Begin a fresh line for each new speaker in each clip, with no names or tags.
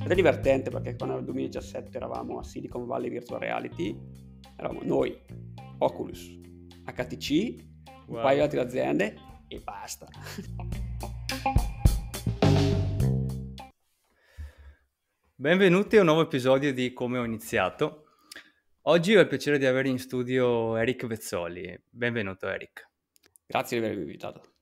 Ed è divertente perché quando nel 2017 eravamo a Silicon Valley Virtual Reality, eravamo noi, Oculus, HTC, wow. un paio di altre aziende e basta.
Benvenuti a un nuovo episodio di Come ho iniziato. Oggi ho il piacere di avere in studio Eric Vezzoli. Benvenuto Eric. Grazie di avermi invitato.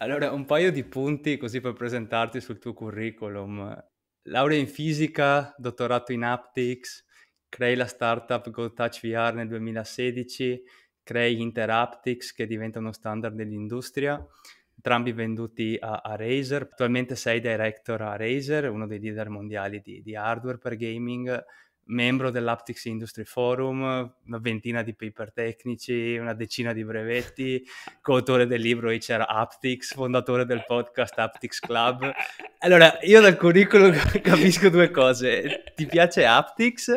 Allora, un paio di punti così per presentarti sul tuo curriculum. Laurea in fisica, dottorato in Aptics, crei la startup GoTouch VR nel 2016, crei Interaptics che diventa uno standard dell'industria, entrambi venduti a, a Razer. Attualmente sei director a Razer, uno dei leader mondiali di, di hardware per gaming, membro dell'Aptics Industry Forum, una ventina di paper tecnici, una decina di brevetti, coautore del libro HR Aptics, fondatore del podcast Aptics Club. Allora, io dal curriculum capisco due cose. Ti piace Aptics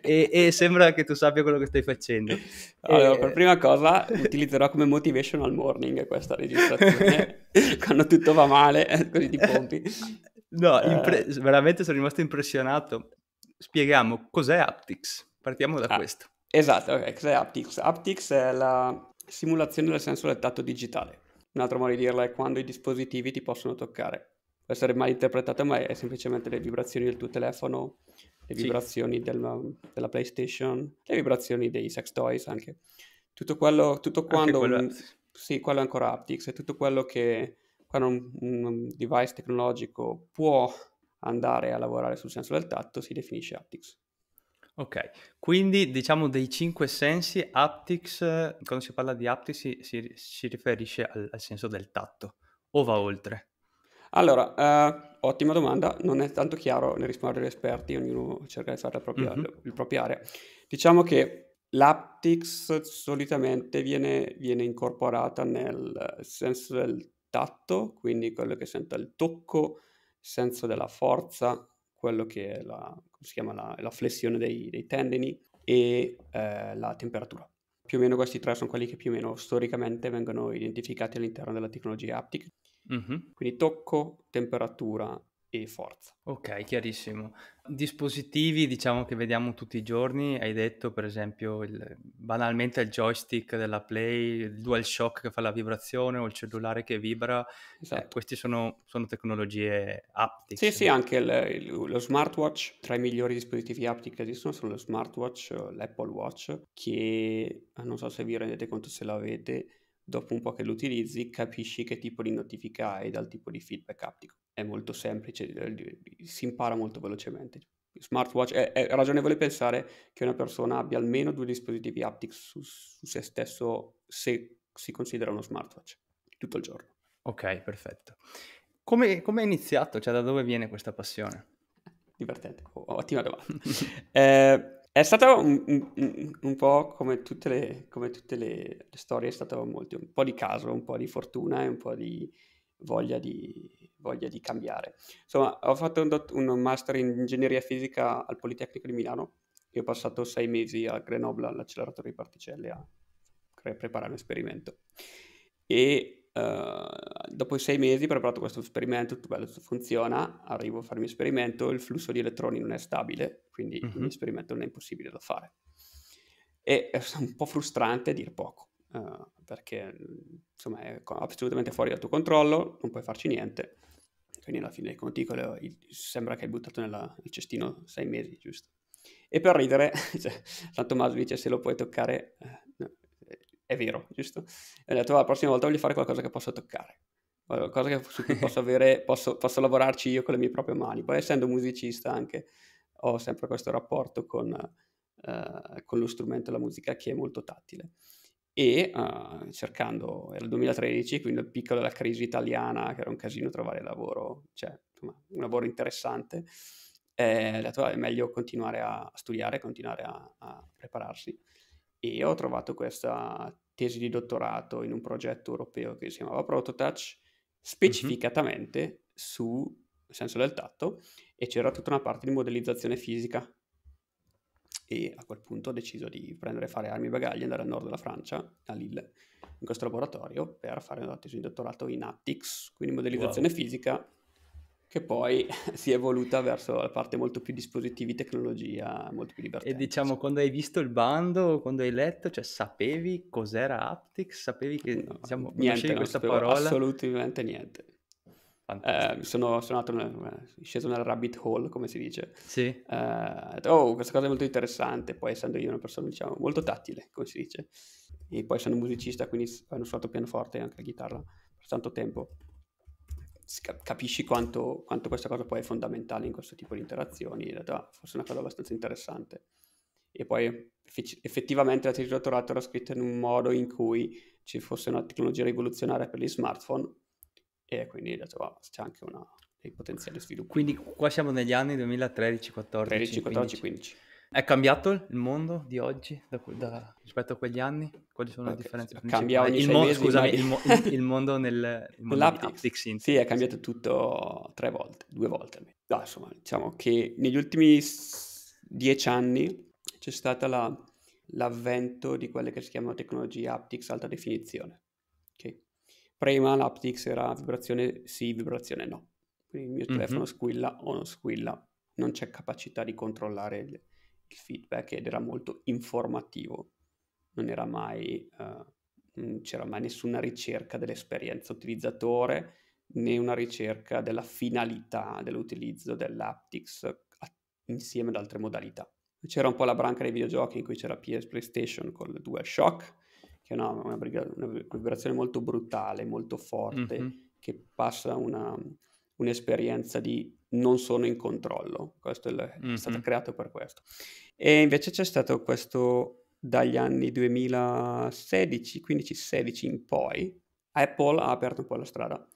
e, e sembra che tu sappia quello che stai
facendo. Allora, e... per prima cosa utilizzerò come motivational morning questa registrazione. Quando tutto va male, eh, così ti pompi. No, impre- eh. veramente sono rimasto impressionato spieghiamo cos'è Aptix. Partiamo da ah, questo. Esatto, ok, cos'è Aptix? Aptix è la simulazione del senso del tatto digitale. Un altro modo di dirla è quando i dispositivi ti possono toccare. Può essere mal interpretata, ma è semplicemente le vibrazioni del tuo telefono, le vibrazioni sì. del, della PlayStation, le vibrazioni dei sex toys anche. Tutto quello, tutto quando... Quello... Un, sì, quello è ancora Aptix, è tutto quello che quando un, un device tecnologico può andare a lavorare sul senso del tatto si definisce aptics.
Ok, quindi diciamo dei cinque sensi, aptics, quando si parla di aptics si, si, si riferisce al, al, senso del tatto o va oltre?
Allora, eh, ottima domanda, non è tanto chiaro nel rispondere agli esperti, ognuno cerca di fare la propria, mm-hmm. il proprio area. Diciamo che l'aptics solitamente viene, viene incorporata nel senso del tatto, quindi quello che sente il tocco, senso della forza, quello che è la, si chiama la, la flessione dei, dei, tendini e eh, la temperatura. Più o meno questi tre sono quelli che più o meno storicamente vengono identificati all'interno della tecnologia haptic. Mm-hmm. Quindi tocco, temperatura e forza. Ok,
chiarissimo. Dispositivi diciamo che vediamo tutti i giorni, hai detto per esempio il, banalmente il joystick della Play, il DualShock che fa la vibrazione o il cellulare che
vibra, eh, esatto. eh, queste sono, sono, tecnologie aptiche. Sì, sì, anche il, il, lo smartwatch, tra i migliori dispositivi haptic che esistono sono lo smartwatch, l'Apple Watch, che non so se vi rendete conto se l'avete, dopo un po' che lo utilizzi capisci che tipo di notifica hai dal tipo di feedback aptico. È molto semplice, si impara molto velocemente. Smartwatch, è, è ragionevole pensare che una persona abbia almeno due dispositivi aptici su, su se stesso se si considera uno smartwatch tutto il giorno.
Ok, perfetto. Come, come è iniziato? Cioè da dove viene questa passione?
Divertente, ottima domanda. eh, è stato un, un, un po' come tutte, le, come tutte le, le, storie, è stato molto, un po' di caso, un po' di fortuna e un po' di voglia di, voglia di cambiare. Insomma, ho fatto un, un master in ingegneria fisica al Politecnico di Milano e ho passato sei mesi a Grenoble all'acceleratore di particelle a cre- preparare un esperimento. E eh, dopo sei mesi ho preparato questo esperimento, tutto bello, tutto funziona, arrivo a farmi esperimento, il flusso di elettroni non è stabile, quindi il mio esperimento non è impossibile da fare. E eh, è un po' frustrante a dir poco, uh, perché insomma è assolutamente fuori dal tuo controllo, non puoi farci niente. Quindi alla fine dei conti sembra che hai buttato nella, nel cestino sei mesi, giusto? E per ridere, cioè, San Tommaso dice se lo puoi toccare è vero, giusto? E ho detto, ah, la prossima volta voglio fare qualcosa che posso toccare, qualcosa su cui posso, avere, posso, posso lavorarci io con le mie proprie mani. Poi essendo musicista anche ho sempre questo rapporto con, eh, con lo strumento la musica che è molto tattile. E eh, cercando, era il 2013, quindi al picco della crisi italiana, che era un casino trovare lavoro, cioè insomma, un lavoro interessante, eh, ho detto, ah, è meglio continuare a studiare, continuare a, a prepararsi e ho trovato questa tesi di dottorato in un progetto europeo che si chiamava Prototouch specificatamente mm-hmm. sul senso del tatto e c'era tutta una parte di modellizzazione fisica e a quel punto ho deciso di prendere fare armi e bagagli e andare al nord della Francia, a Lille, in questo laboratorio per fare una tesi di dottorato in Aptics, quindi modellizzazione wow. fisica che poi si è evoluta verso la parte molto più dispositivi, tecnologia, molto più libertà. E diciamo, quando hai visto il bando, quando hai letto, cioè sapevi cos'era Aptix? Sapevi che, no, diciamo, niente, questa parola? assolutamente niente. Eh, sono, sono andato, eh, sceso nel rabbit hole, come si dice. Sì. Eh, oh, questa cosa è molto interessante, poi essendo io una persona, diciamo, molto tattile, come si dice. E poi sono musicista, quindi ho suonato pianoforte e anche la chitarra per tanto tempo capisci quanto, quanto, questa cosa poi è fondamentale in questo tipo di interazioni, in realtà forse è una cosa abbastanza interessante. E poi effettivamente la tesi di dottorato era scritta in un modo in cui ci fosse una tecnologia rivoluzionaria per gli smartphone e quindi detto, wow, c'è anche una, dei potenziali sviluppi. Quindi qua siamo negli anni
2013, 14, 13, 14, 15. È cambiato il mondo di oggi da, da, rispetto a quegli anni? Quali sono okay. le eh, differenze Cambia principali? Ogni il, mo- scusami, il, mo- il, mondo nel
il mondo Synth. Sì, è cambiato tutto tre volte, due volte. No, insomma, diciamo che negli ultimi dieci anni c'è stato la, l'avvento di quelle che si chiamano tecnologie haptics alta definizione. Okay. Prima l'haptics era vibrazione sì, vibrazione no. Quindi il mio mm-hmm. telefono squilla o non squilla, non c'è capacità di controllare il feedback ed era molto informativo, non era mai, eh, non c'era mai nessuna ricerca dell'esperienza utilizzatore né una ricerca della finalità dell'utilizzo dell'aptics insieme ad altre modalità. C'era un po' la branca dei videogiochi in cui c'era PS PlayStation con il DualShock, che è una, una, una vibrazione molto brutale, molto forte, mm-hmm. che passa una, un'esperienza di non sono in controllo. Questo è, mm-hmm. stato creato per questo. E invece c'è stato questo dagli anni 2016, 15, 16 in poi, Apple ha aperto un po' la strada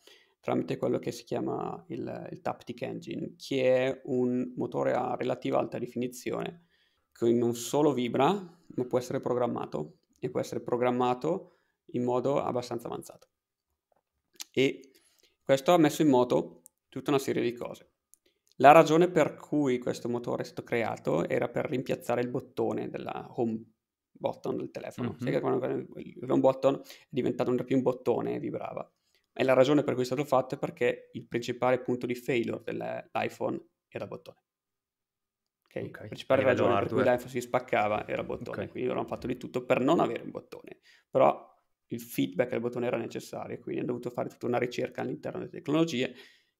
tramite quello che si chiama il, il Taptic Engine, che è un motore a relativa alta definizione che non solo vibra, ma può essere programmato e può essere programmato in modo abbastanza avanzato. E questo ha messo in moto tutta una serie di cose. La ragione per cui questo motore è stato creato era per rimpiazzare il bottone della home button del telefono. Mm-hmm. Sai mhm. che quando il home button è diventato non più un bottone e vibrava. E la ragione per cui è stato fatto è perché il principale punto di failure dell'iPhone era il bottone. Okay? okay. La principale Livello ragione per cui l'iPhone si spaccava era il bottone. Okay. Quindi loro hanno fatto di tutto per non avere un bottone. Però il feedback al bottone era necessario, quindi hanno dovuto fare tutta una ricerca all'interno delle tecnologie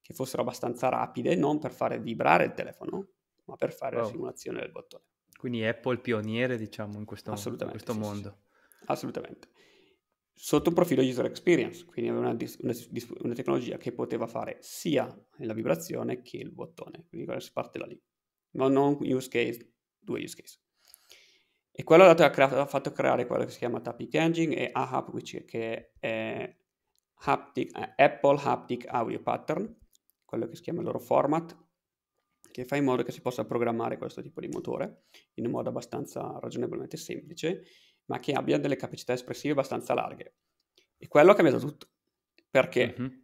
che fossero abbastanza rapide, non per fare vibrare il telefono, ma per fare wow. la simulazione del bottone. Quindi Apple pioniere, diciamo, in questo, in questo sì, mondo. Sì, assolutamente. Sotto un profilo user experience, quindi una, una, una, tecnologia che poteva fare sia la vibrazione che il bottone, quindi si parte da lì. Ma non use case, due use case. E quello ha, creato, ha fatto creare quello che si chiama Tapic Engine e AHAP, che è Haptic, eh, Apple Haptic Audio Pattern, quello che si chiama il loro format, che fa in modo che si possa programmare questo tipo di motore in un modo abbastanza ragionevolmente semplice, ma che abbia delle capacità espressive abbastanza larghe. E quello ha cambiato tutto, perché mm-hmm.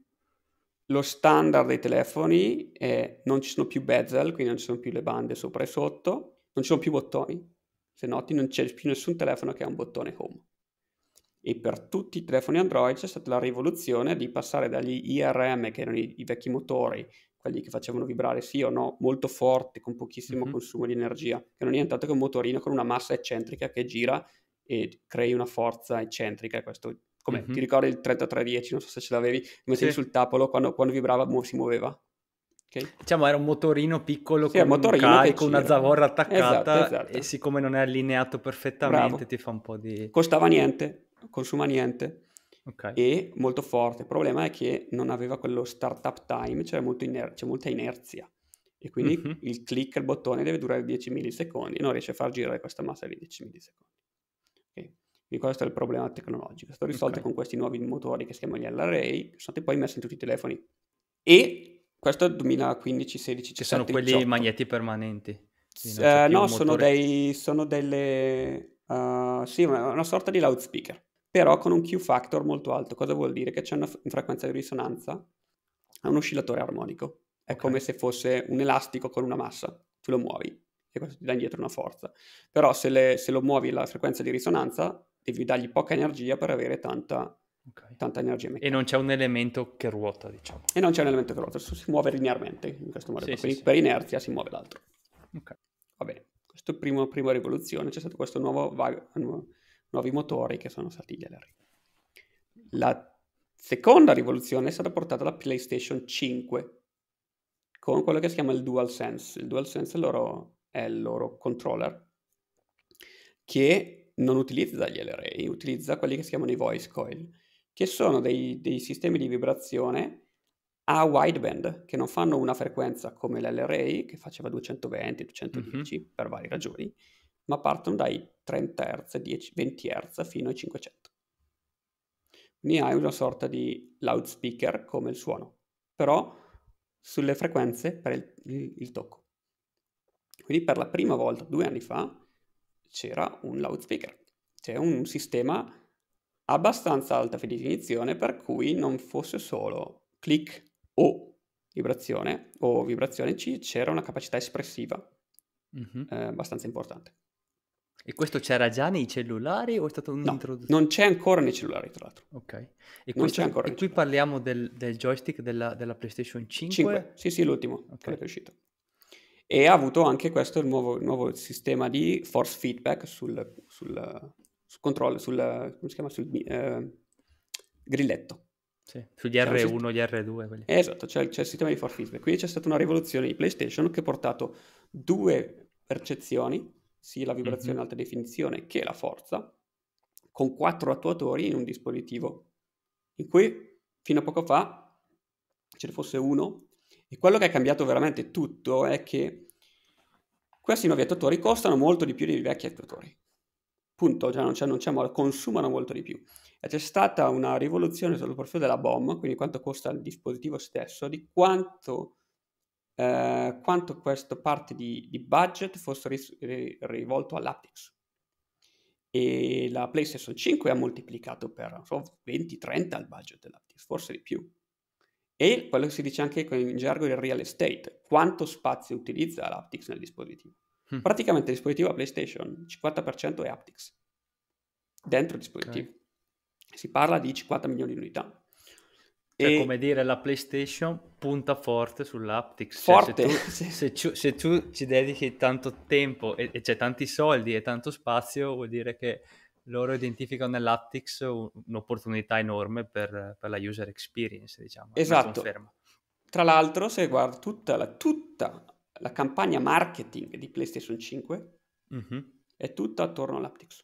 lo standard dei telefoni è non ci sono più bezel, quindi non ci sono più le bande sopra e sotto, non ci sono più bottoni. Se noti non c'è più nessun telefono che ha un bottone home e per tutti i telefoni Android c'è stata la rivoluzione di passare dagli IRM, che erano i, i vecchi motori, quelli che facevano vibrare sì o no, molto forti, con pochissimo mm-hmm. consumo di energia, che non è nient'altro che un motorino con una massa eccentrica che gira e crei una forza eccentrica. Questo, come mm-hmm. ti ricordi il 3310, non so se ce l'avevi, mettevi sì. sul tavolo, quando, quando vibrava mu- si muoveva.
Okay. Diciamo era un motorino piccolo sì, con, motorino un carico, una zavorra attaccata esatto, esatto. e
siccome non è allineato perfettamente Bravo. ti fa un po' di... Costava niente, consuma niente. Okay. E molto forte. Il problema è che non aveva quello startup time, cioè iner- c'è molta inerzia. E quindi mm-hmm. il click al bottone deve durare 10 millisecondi, non riesce a far girare questa massa di 10 millisecondi. Okay. Quindi questo è il problema tecnologico. È stato risolto okay. con questi nuovi motori che si chiamano gli LRA, che sono stati poi messi in tutti i telefoni. E questo è 2015, 16, 17, Che sono quelli 18.
magneti permanenti. Eh, no, sono,
dei, sono, delle... Uh, sì, una, una sorta di loudspeaker però con un Q factor molto alto. Cosa vuol dire? Che c'è una, frequenza di risonanza a un oscillatore armonico. È okay. come se fosse un elastico con una massa, tu lo muovi e questo ti dà indietro una forza. Però se, le, se lo muovi la frequenza di risonanza devi dargli poca energia per avere tanta, okay. tanta energia meccanica. E non c'è un elemento che ruota, diciamo. E non c'è un elemento che ruota, si muove linearmente in questo modo. Sì, Quindi sì, per sì. inerzia si muove l'altro. Ok. Va bene, questa prima rivoluzione, c'è stato questo nuovo... Vago, nuovo nuovi motori che sono stati gli LRI. La seconda rivoluzione è stata portata alla PlayStation 5 con quello che si chiama il DualSense. Il DualSense è il loro, è il loro controller che non utilizza gli LRA, utilizza quelli che si chiamano i voice coil, che sono dei, dei sistemi di vibrazione a wideband che non fanno una frequenza come l'LRA che faceva 220, 210 mm-hmm. per varie ragioni, ma partono dai 30 Hz, 10, 20 Hz fino ai 500. Quindi hai una sorta di loudspeaker come il suono, però sulle frequenze per il, il, il tocco. Quindi per la prima volta, due anni fa, c'era un loudspeaker, cioè un sistema abbastanza alta definizione per cui non fosse solo click o vibrazione o vibrazione c'era una capacità espressiva mm-hmm. eh, abbastanza importante. E questo c'era già nei cellulari o è stato un'introduzione? No, non c'è ancora nei cellulari, tra l'altro. Ok. E, questo, e qui cellulari. parliamo del, del joystick della, della, PlayStation 5? 5? Sì, sì, l'ultimo okay. che è uscito. E ha avuto anche questo il nuovo, il nuovo sistema di force feedback sul, sul, sul controllo, sul, come si chiama, sul eh, grilletto. Sì, sugli R1, sist- gli R2. Quelli. Esatto, c'è, c'è il sistema di force feedback. Quindi c'è stata una rivoluzione di PlayStation che ha portato due percezioni sia la vibrazione mm-hmm. alta definizione che la forza, con quattro attuatori in un dispositivo, in cui fino a poco fa ce ne fosse uno e quello che è cambiato veramente tutto è che questi nuovi attuatori costano molto di più dei vecchi attuatori. Punto, cioè non c'è, non c'è modo, consumano molto di più. E c'è stata una rivoluzione sul profilo della BOM, quindi quanto costa il dispositivo stesso, di quanto eh, quanto questa parte di, di budget fosse ris- rivolto all'Aptix. E la PlayStation 5 ha moltiplicato per so, 20-30 il budget dell'Aptix, forse di più. E quello che si dice anche in gergo il real estate, quanto spazio utilizza l'Aptix nel dispositivo. Mm. Praticamente il dispositivo PlayStation, 50% è Aptix, dentro il dispositivo. Okay. Si parla di 50 milioni di unità
cioè, e... come dire, la PlayStation punta forte sull'aptics. Cioè, forte! Cioè, se, tu, se, ci, se, tu, ci dedichi tanto tempo e, e c'è tanti soldi e tanto spazio, vuol dire che loro identificano nell'aptics un'opportunità enorme per, per la user experience, diciamo. Esatto.
Tra l'altro, se guardi tutta la, tutta la campagna marketing di PlayStation 5 mm-hmm. è tutta attorno all'aptics,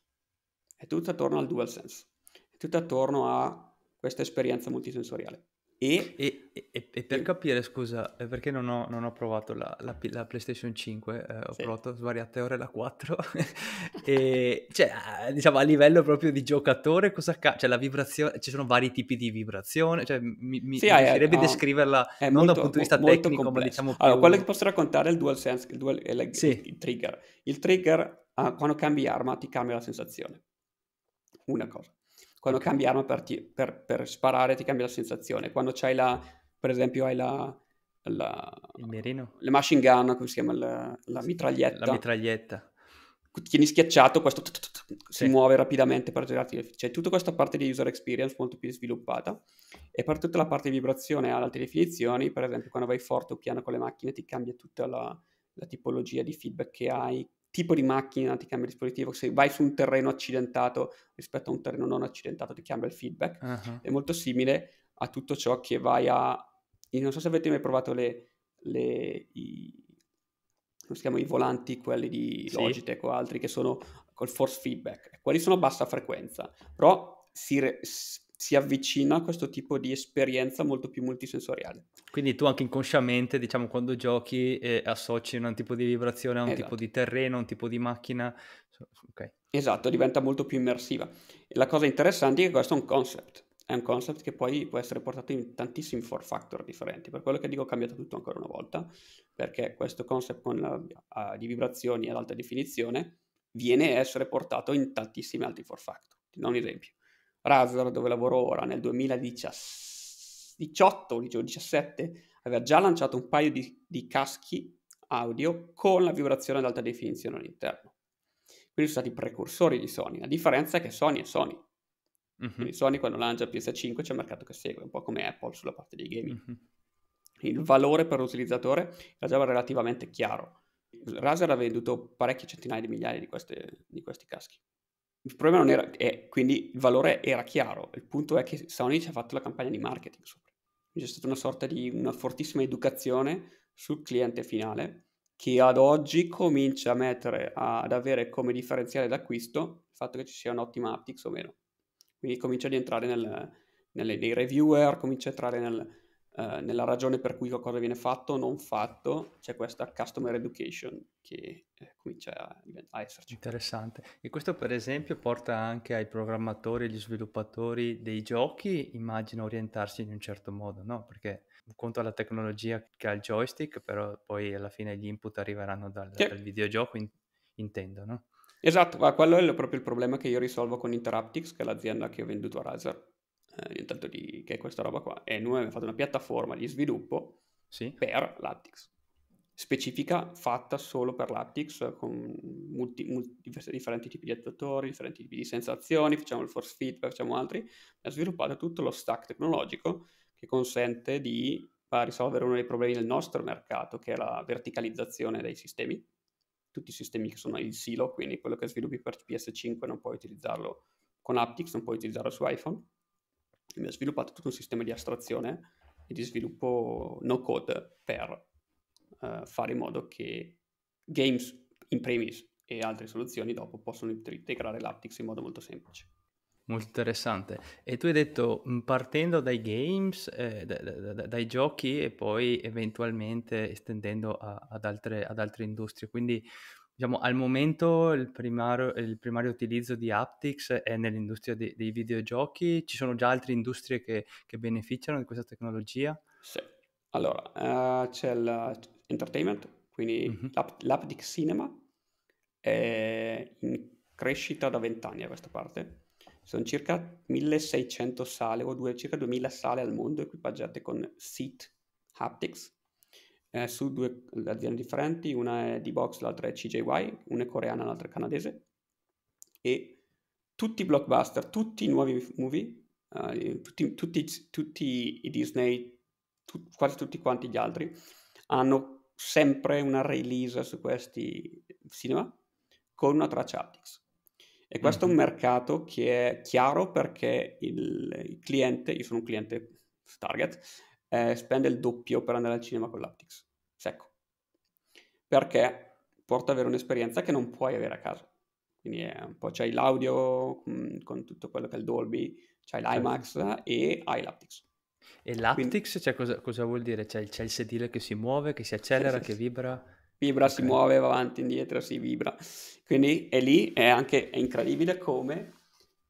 è tutta attorno al DualSense, è tutta attorno a questa esperienza multisensoriale.
E, e, e, e per capire, scusa, eh, perché non ho, non ho provato la, la, la, PlayStation 5, eh, ho sì. provato svariate ore la 4, e cioè, eh, diciamo, a livello proprio di giocatore, cosa ca- cioè la vibrazione, ci sono vari tipi di vibrazione, cioè mi, mi, sì, mi piacerebbe no, descriverla non molto, dal punto di vista tecnico, complesso. ma diciamo più... Allora, quello che
posso raccontare è il DualSense, il, dual, il, sì. il trigger. Il trigger, uh, quando cambi arma, ti cambia la sensazione. Una cosa quando cambiano per, ti, per, per sparare ti cambia la sensazione, quando c'hai la, per esempio hai la, la, il mirino. Le machine gun, come si chiama? La, la mitraglietta. La mitraglietta. Tieni schiacciato, questo si muove rapidamente per girarti. C'è cioè tutta questa parte di user experience molto più sviluppata e per tutta la parte di vibrazione ad alte definizioni, per esempio quando vai forte o piano con le macchine ti cambia tutta la, la tipologia di feedback che hai, tipo di macchina ti cambia il dispositivo, se vai su un terreno accidentato rispetto a un terreno non accidentato ti cambia il feedback, uh-huh. è molto simile a tutto ciò che vai a... Io non so se avete mai provato le... le i, come si chiamano, i volanti, quelli di Logitech sì. o altri, che sono col force feedback. Quelli sono a bassa frequenza, però si, re- si avvicina a questo tipo di esperienza molto più multisensoriale.
Quindi tu anche inconsciamente, diciamo, quando giochi eh, associ un tipo di
vibrazione a un esatto. tipo di terreno, a un tipo di macchina. Okay. Esatto, diventa molto più immersiva. E la cosa interessante è che questo è un concept, è un concept che poi può essere portato in tantissimi for factor differenti, per quello che dico ho cambiato tutto ancora una volta, perché questo concept la, uh, di vibrazioni ad alta definizione viene a essere portato in tantissimi altri for factor. Ti do un esempio Razor, dove lavoro ora, nel 2018 o 2017 aveva già lanciato un paio di, di caschi audio con la vibrazione ad alta definizione all'interno. Quindi sono stati precursori di Sony. La differenza è che Sony è Sony. Mm-hmm. Quindi Sony quando lancia il PS5 c'è il mercato che segue, un po' come Apple sulla parte dei gaming. Mm-hmm. Il valore per l'utilizzatore era già relativamente chiaro. Razer ha venduto parecchie centinaia di migliaia di, queste, di questi caschi. Il problema non era, eh, quindi il valore era chiaro, il punto è che Sony ci ha fatto la campagna di marketing sopra. Quindi c'è stata una sorta di una fortissima educazione sul cliente finale che ad oggi comincia a mettere, ad avere come differenziale d'acquisto il fatto che ci sia un'ottima optics o meno. Quindi comincia ad entrare nel, nelle, nei reviewer, comincia a entrare nel, eh, nella ragione per cui qualcosa viene fatto o non fatto, c'è questa customer education che eh, comincia a,
a esserci. Interessante. E questo per esempio porta anche ai programmatori e agli sviluppatori dei giochi, immagino, orientarsi in un certo modo, no? Perché un conto alla tecnologia che ha il joystick, però poi alla fine gli input arriveranno dal, sì. dal videogioco, in, intendo, no?
Esatto, ma quello è proprio il problema che io risolvo con Interaptics, che è l'azienda che ho venduto a Razer eh, intanto di, che è questa roba qua, e noi abbiamo fatto una piattaforma di sviluppo sì. per l'Aptix, specifica fatta solo per l'Aptix, con multi, multi, differenti tipi di attuatori, differenti tipi di sensazioni, facciamo il force feedback, facciamo altri, ha sviluppato tutto lo stack tecnologico che consente di risolvere uno dei problemi del nostro mercato, che è la verticalizzazione dei sistemi, tutti i sistemi che sono in silo, quindi quello che sviluppi per PS5 non puoi utilizzarlo con Aptix, non puoi utilizzarlo su iPhone, abbiamo sviluppato tutto un sistema di astrazione e di sviluppo no code per uh, fare in modo che games in premise e altre soluzioni dopo possano integrare l'Aptix in modo molto semplice.
Molto interessante. E tu hai detto mm, partendo dai games, eh, da, da, da, dai giochi e poi eventualmente estendendo a, ad, altre, ad, altre, industrie. Quindi diciamo, al momento il primario, il primario, utilizzo di Aptix è nell'industria dei, dei videogiochi. Ci sono già altre industrie che, che beneficiano di questa tecnologia?
Sì. Allora, uh, c'è l'entertainment, quindi mm-hmm. l'app, l'app Cinema è in crescita da vent'anni a questa parte. Sono circa 1600 sale o due, circa 2000 sale al mondo equipaggiate con Seat Haptics, eh, su due aziende differenti, una è D-Box, l'altra è CJY, una è coreana, l'altra è canadese, e tutti i blockbuster, tutti i nuovi movie, eh, tutti, tutti, tutti, i Disney, tu, quasi tutti quanti gli altri, hanno sempre una release su questi cinema con una traccia Aptix. E questo mm-hmm. è un mm-hmm. mercato che è chiaro perché il cliente, io sono un cliente target, eh, spende il doppio per andare al cinema con l'Aptix, secco. Perché porta ad avere un'esperienza che non puoi avere a casa. Quindi è un po' c'hai l'audio mm, con tutto quello che è il Dolby, c'hai certo. l'IMAX eh, e hai l'Aptix. E l'Aptix
Quindi... cioè, cosa, cosa, vuol dire? C'è il, c'è il, sedile che si muove, che si accelera, sì, sì, che vibra?
Vibra, okay. si muove, va avanti, indietro, si vibra. Quindi è lì, è anche è incredibile come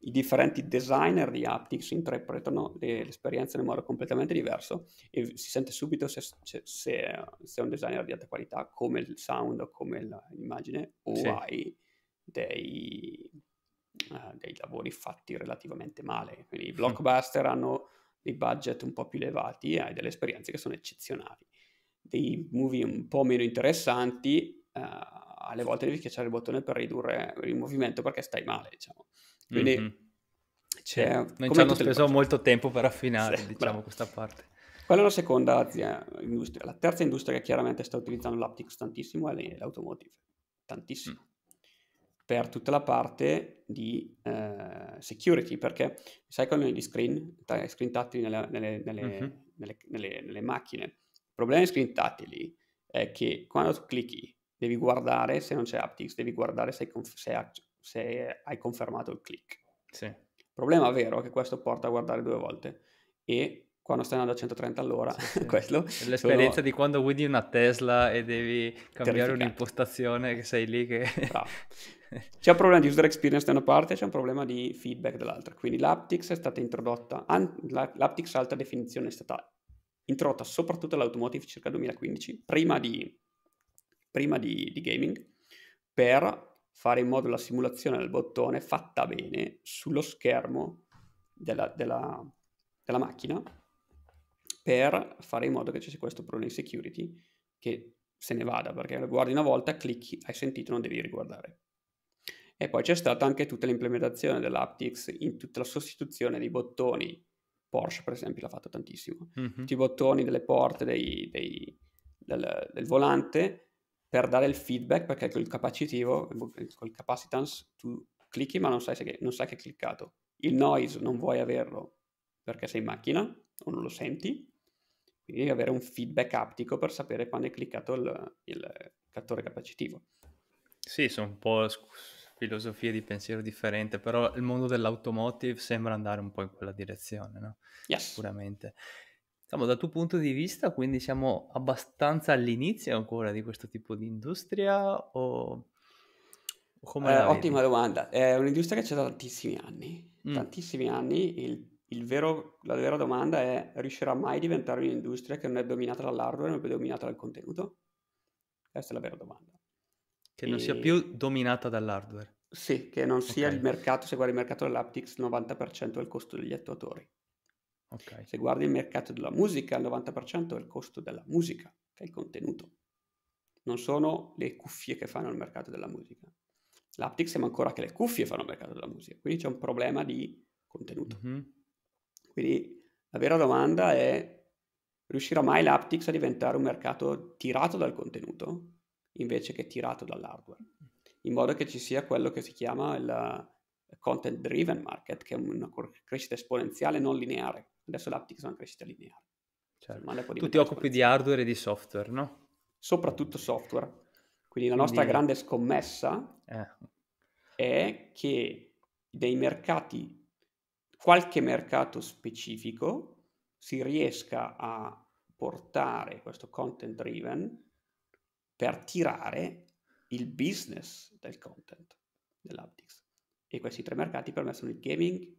i differenti designer di Aptix interpretano le, l'esperienza in modo completamente diverso e si sente subito se, se, se, è un designer di alta qualità come il sound come l'immagine o sì. hai dei, uh, dei, lavori fatti relativamente male. Quindi i hm. blockbuster hanno dei budget un po' più elevati e hai delle esperienze che sono eccezionali. Dei movie un po' meno interessanti, uh, alle volte devi schiacciare il bottone per ridurre il movimento perché stai male, diciamo quindi mm-hmm. c'è... Sì. Eh, ci hanno speso
molto tempo per affinare, sì, diciamo, questa parte.
Quella è la seconda azienda, industria. La terza industria che chiaramente sta utilizzando l'Aptix tantissimo è l'automotive, tantissimo. Mm. Per tutta la parte di eh, security, perché sai quando gli screen, screen tattili nelle, nelle, mhm. nelle, mm-hmm. nelle macchine, il problema dei screen tattili è che quando tu clicchi devi guardare se non c'è Aptix, devi guardare se, conf- se, se hai confermato il click. Sì. Il problema vero è che questo porta a guardare due volte e quando stai andando a 130 all'ora, sì, sì. quello... L'esperienza sono...
di quando guidi una Tesla e devi cambiare
un'impostazione che sei lì che... c'è un problema di user experience da una parte, c'è un problema di feedback dall'altra. Quindi l'Aptix è stata introdotta, an- l'aptics alta definizione è stata introdotta soprattutto all'automotive circa 2015, prima di, prima di, di gaming, per fare in modo la simulazione del bottone fatta bene sullo schermo della, della, della macchina per fare in modo che ci sia questo problema di security che se ne vada, perché guardi una volta, clicchi, hai sentito, non devi riguardare. E poi c'è stata anche tutta l'implementazione dell'aptX in tutta la sostituzione dei bottoni. Porsche, per esempio, l'ha fatto tantissimo. Mm-hmm. Tutti i bottoni delle porte, dei, dei, del, del volante, per dare il feedback, perché col capacitivo, col capacitance, tu clicchi ma non sai, che, non sai che hai cliccato. Il noise non vuoi averlo perché sei in macchina o non lo senti, quindi devi avere un feedback aptico per sapere quando hai cliccato il, il cattore capacitivo.
Sì, sono un po' filosofie di pensiero differente, però il mondo dell'automotive sembra andare un po' in quella direzione, no? Yes. Sicuramente. Siamo dal tuo punto di vista, quindi siamo abbastanza all'inizio ancora di questo tipo di industria o... Eh, ottima
domanda, è un'industria che c'è da tantissimi anni, mm. tantissimi anni, il, il vero, la vera domanda è riuscirà mai a diventare un'industria che non è dominata dall'hardware ma è dominata dal contenuto? Questa è la vera domanda. Che e... non sia più dominata dall'hardware. Sì, che non sia okay. il mercato, se guardi il mercato dell'aptics, 90% è il costo degli attuatori. Okay. Se guardi il mercato della musica, il 90% è il costo della musica, che è il contenuto. Non sono le cuffie che fanno il mercato della musica. L'Aptic sembra ancora che le cuffie fanno il mercato della musica, quindi c'è un problema di contenuto. Mm-hmm. Quindi la vera domanda è, riuscirà mai l'Aptix a diventare un mercato tirato dal contenuto invece che tirato dall'hardware? In modo che ci sia quello che si chiama il content driven market, che è una crescita esponenziale non lineare Adesso le app sono in crescita lineare. Certo. Tu ti occupi
di hardware e di software, no? Soprattutto software. Quindi la nostra Quindi... grande
scommessa eh. è che dei mercati, qualche mercato specifico, si riesca a portare questo content driven per tirare il business del content dell'Aptics. E questi tre mercati per me sono il gaming,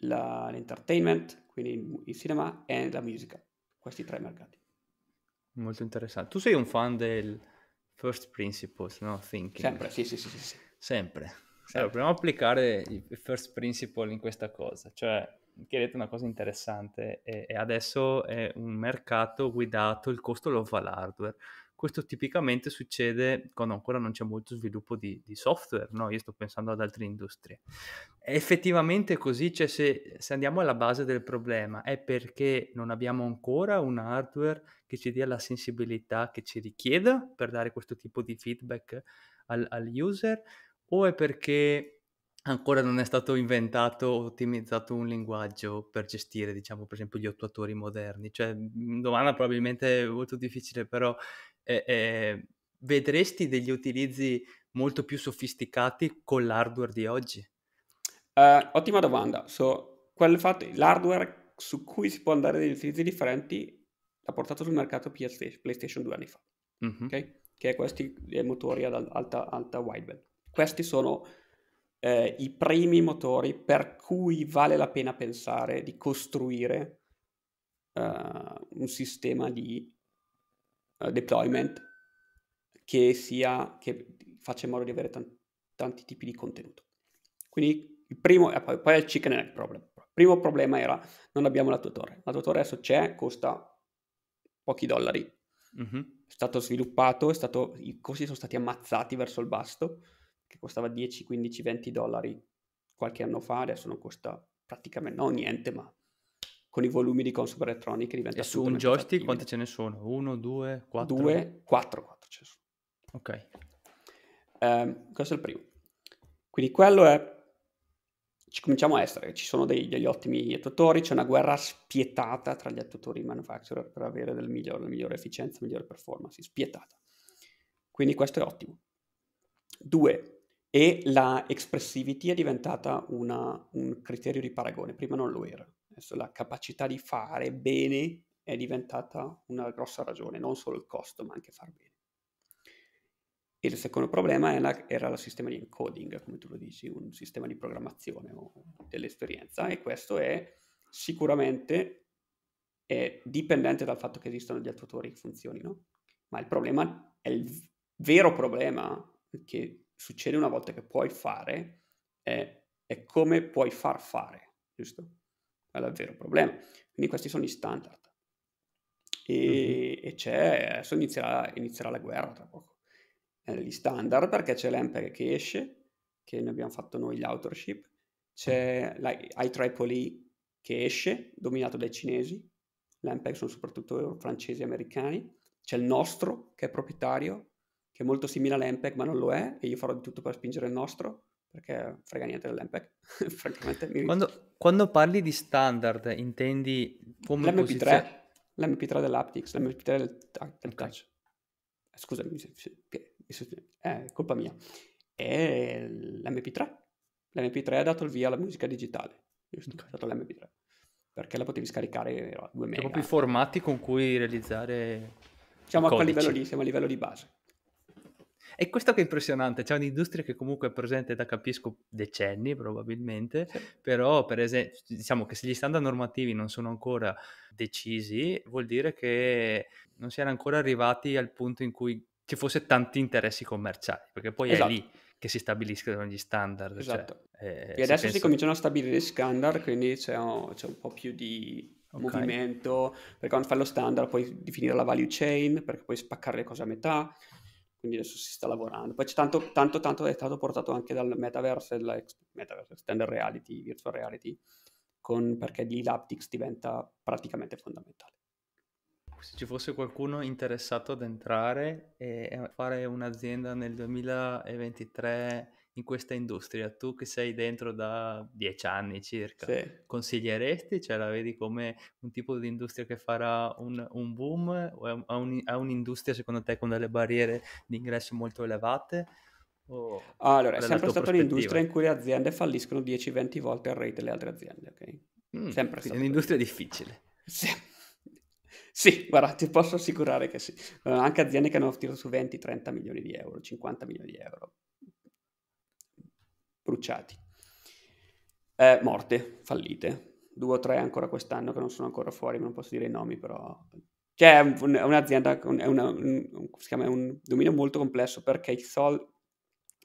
la, l'entertainment, quindi il cinema e la musica, questi tre mercati.
Molto interessante. Tu sei un fan del First Principles, no? Thinking. Sempre, sì, sì, sì. sì, sì. Sempre. Allora, proviamo a applicare il First Principle in questa cosa, cioè che hai detto una cosa interessante, e, e adesso è un mercato guidato il costo lo fa l'hardware, questo tipicamente succede quando ancora non c'è molto sviluppo di, di software, no? io sto pensando ad altre industrie. È effettivamente così, cioè se, se andiamo alla base del problema, è perché non abbiamo ancora un hardware che ci dia la sensibilità che ci richieda per dare questo tipo di feedback al, al user, o è perché ancora non è stato inventato o ottimizzato un linguaggio per gestire, diciamo, per esempio gli attuatori moderni. Cioè, domanda probabilmente molto difficile, però eh, eh, vedresti degli
utilizzi molto più sofisticati con l'hardware di oggi? Uh, ottima domanda. So, fatto, l'hardware su cui si può andare degli utilizzi differenti l'ha portato sul mercato PS, PlayStation due anni fa, mm-hmm. okay? che è questi eh, motori ad alta, alta wideband. Questi sono eh, i primi motori per cui vale la pena pensare di costruire uh, un sistema di eh, deployment che, sia, che faccia in modo di avere tanti, tanti tipi di contenuto. Quindi il primo, e eh, poi, poi è il chicken egg problem. Il primo problema era non abbiamo la tua torre. La tua torre adesso c'è, costa pochi dollari. Mm-hmm. È stato sviluppato, è stato, i costi sono stati ammazzati verso il basso, che costava 10, 15, 20 dollari qualche anno fa, adesso non costa praticamente no, niente, ma con i volumi di console elettroniche diventa E su un joystick
quanti ce ne sono? 1, 2, 4? Due, 4 quattro ce ne sono. Ok.
Eh, questo è il primo. Quindi quello è... Ci cominciamo a essere, ci sono dei, degli ottimi attuatori, c'è una guerra spietata tra gli attuatori e manufacturer per avere del migliore, la migliore efficienza, la migliore performance, spietata. Quindi questo è ottimo. Due, e la expressivity è diventata una, un criterio di paragone, prima non lo era la capacità di fare bene è diventata una grossa ragione, non solo il costo, ma anche far bene. E il secondo problema la, era il sistema di encoding, come tu lo dici, un sistema di programmazione o dell'esperienza, e questo è sicuramente è dipendente dal fatto che esistano gli attuatori che funzionino, ma il problema è il vero problema che succede una volta che puoi fare è, è come puoi far fare, giusto? è davvero un problema. Quindi questi sono gli standard.
E, mm-hmm. e c'è,
adesso inizierà, inizierà, la guerra tra poco. Eh, gli standard perché c'è l'Empire che esce, che ne abbiamo fatto noi gli authorship, c'è l'IEEE che esce, dominato dai cinesi, l'Empire sono soprattutto francesi e americani, c'è il nostro che è proprietario, che è molto simile all'Empec ma non lo è, e io farò di tutto per spingere il nostro, perché frega niente dell'MPEG, francamente.
Quando, quando, parli di standard, intendi come l'MP3, posizione...
l'MP3 dell'Aptix, l'MP3 del, ah, del touch. Eh, scusami, è eh, colpa mia. E l'MP3. L'MP3 ha dato il via alla musica digitale, giusto? Okay. È stato l'MP3. Perché la potevi scaricare a 2 mega. Proprio i
formati con cui realizzare
Siamo a quel livello lì, siamo a livello di base.
E questo che è impressionante, c'è un'industria che comunque è presente da capisco decenni probabilmente, sì. però per esempio diciamo che se gli standard normativi non sono ancora decisi vuol dire che non si era ancora arrivati al punto in cui ci fosse tanti interessi commerciali, perché poi esatto. è lì esatto. che si stabiliscono gli standard. Cioè, esatto. Cioè, eh, e adesso si, pensa... si cominciano a
stabilire gli standard, quindi c'è un, c'è un po' più di okay. movimento, perché quando fai lo standard puoi definire la value chain, perché puoi spaccare le cose a metà, quindi adesso si sta lavorando. Poi c'è tanto, tanto, tanto è stato portato anche dal metaverse, dal metaverse extended reality, virtual reality, con, perché lì l'aptics diventa praticamente fondamentale.
Se ci fosse qualcuno interessato ad entrare e fare un'azienda nel 2023 in questa industria, tu che sei dentro da dieci anni circa, sì. consiglieresti? Cioè la vedi come un tipo di industria che farà un, un boom o è, un, è, un'industria secondo te con delle barriere di ingresso molto
elevate? O allora, è sempre stata un'industria in cui le aziende falliscono 10-20 volte il rate delle altre aziende, ok? Mm, sempre è un'industria così. difficile. Sì. sì. guarda, ti posso assicurare che sì. Eh, anche aziende che hanno tirato su 20-30 milioni di euro, 50 milioni di euro, bruciati. Eh, morte, fallite, due o tre ancora quest'anno che non sono ancora fuori, ma non posso dire i nomi, però... Cioè, è un'azienda, è una, un, chiama, è un dominio molto complesso perché il, sol,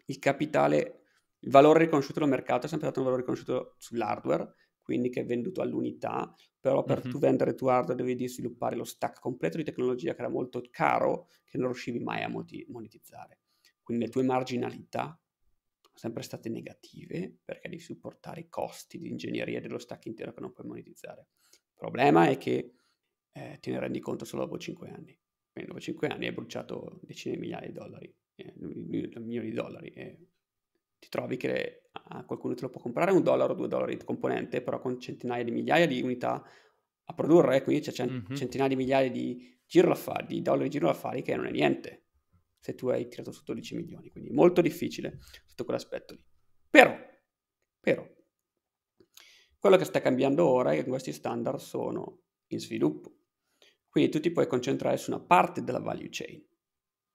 il capitale, il valore riconosciuto dal mercato è sempre stato un valore riconosciuto sull'hardware, quindi che è venduto all'unità, però per mm-hmm. tu vendere tu hardware dovevi sviluppare lo stack completo di tecnologia che era molto caro, che non riuscivi mai a monetizzare. Quindi le tue marginalità sono sempre state negative perché devi supportare i costi di ingegneria dello stack intero che non puoi monetizzare. Il problema è che eh, te ne rendi conto solo dopo 5 anni. E dopo 5 anni hai bruciato decine di migliaia di dollari, eh, milioni di dollari. E ti trovi che ah, qualcuno te lo può comprare un dollaro o due dollari di componente, però con centinaia di migliaia di unità a produrre, quindi c'è cent- mm-hmm. centinaia di migliaia di giro di dollari di giro d'affari che non è niente se tu hai tirato sotto 10 milioni, quindi molto difficile sotto quell'aspetto lì. Però, però, quello che sta cambiando ora è che questi standard sono in sviluppo, quindi tu ti puoi concentrare su una parte della value chain,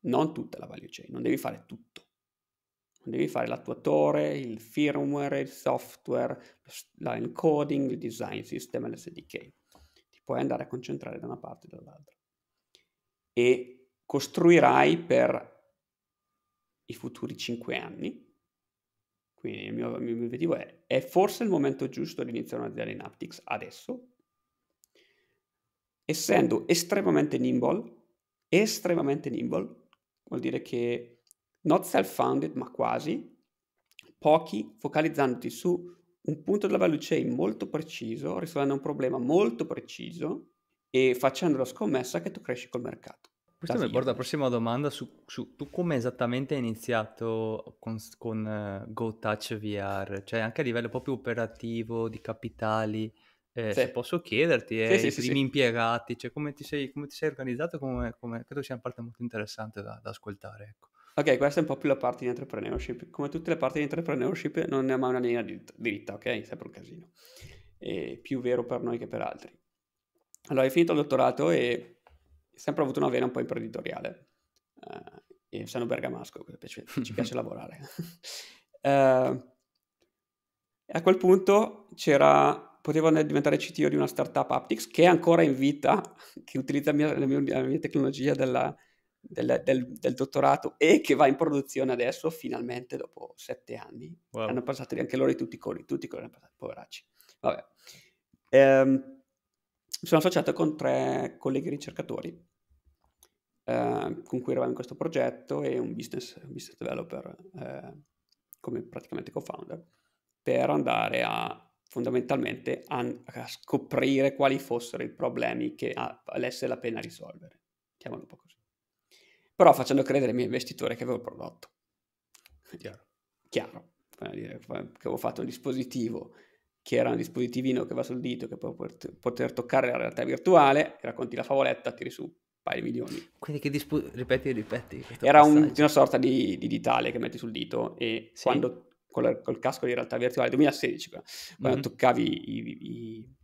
non tutta la value chain, non devi fare tutto. Non devi fare l'attuatore, il firmware, il software, l'encoding, il design, system, l'SDK. Ti puoi andare a concentrare da una parte e dall'altra. E costruirai per i futuri cinque anni. Quindi il mio, il mio obiettivo è, è forse il momento giusto di iniziare un'azienda in Aptix adesso, essendo estremamente nimble, estremamente nimble, vuol dire che not self-founded, ma quasi, pochi focalizzandoti su un punto della value chain molto preciso, risolvendo un problema molto preciso e facendo la scommessa che tu cresci col mercato. Questo mi porta alla prossima domanda su, su tu come esattamente
hai iniziato con, con uh, GoTouch VR, cioè anche a livello proprio operativo, di capitali, eh, sì. se posso chiederti, eh, sì, sì, i primi impiegati, cioè come ti sei, come ti sei organizzato, come, come... credo sia una parte molto interessante da, da ascoltare. Ecco.
Ok, questa è un po' più la parte di entrepreneurship, come tutte le parti di entrepreneurship non ne ha mai una linea diritta, ok? sempre un casino, è più vero per noi che per altri. Allora, hai finito il dottorato e sempre avuto una vena un po' imprenditoriale. Uh, e sono bergamasco, piace, ci piace lavorare. uh, eh, e a quel punto potevo diventare CTO di una startup Aptix che è ancora in vita, che utilizza mia, la, mia, la, mia, tecnologia della, del, del, del, dottorato e che va in produzione adesso, finalmente, dopo sette anni. Wow. Hanno passato anche loro tutti i colori, tutti i colori poveracci. Vabbè. Um, sono associato con tre colleghi ricercatori eh, con cui eravamo in questo progetto e un business, un business developer eh, come praticamente co-founder per andare a fondamentalmente a, a, scoprire quali fossero i problemi che valesse la pena risolvere, chiamalo un po' così. Però facendo credere ai miei investitori che avevo prodotto. Chiaro. Chiaro, dire, che avevo fatto un dispositivo che era un dispositivino che va sul dito, che può poter toccare la realtà virtuale, racconti la favoletta, tiri su un paio di milioni.
Quindi che dispositivo, ripeti, ripeti. Era un, una
sorta di, di, digitale che metti sul dito e sì. quando, col, col, casco di realtà virtuale, 2016, quando mm-hmm. toccavi i, i,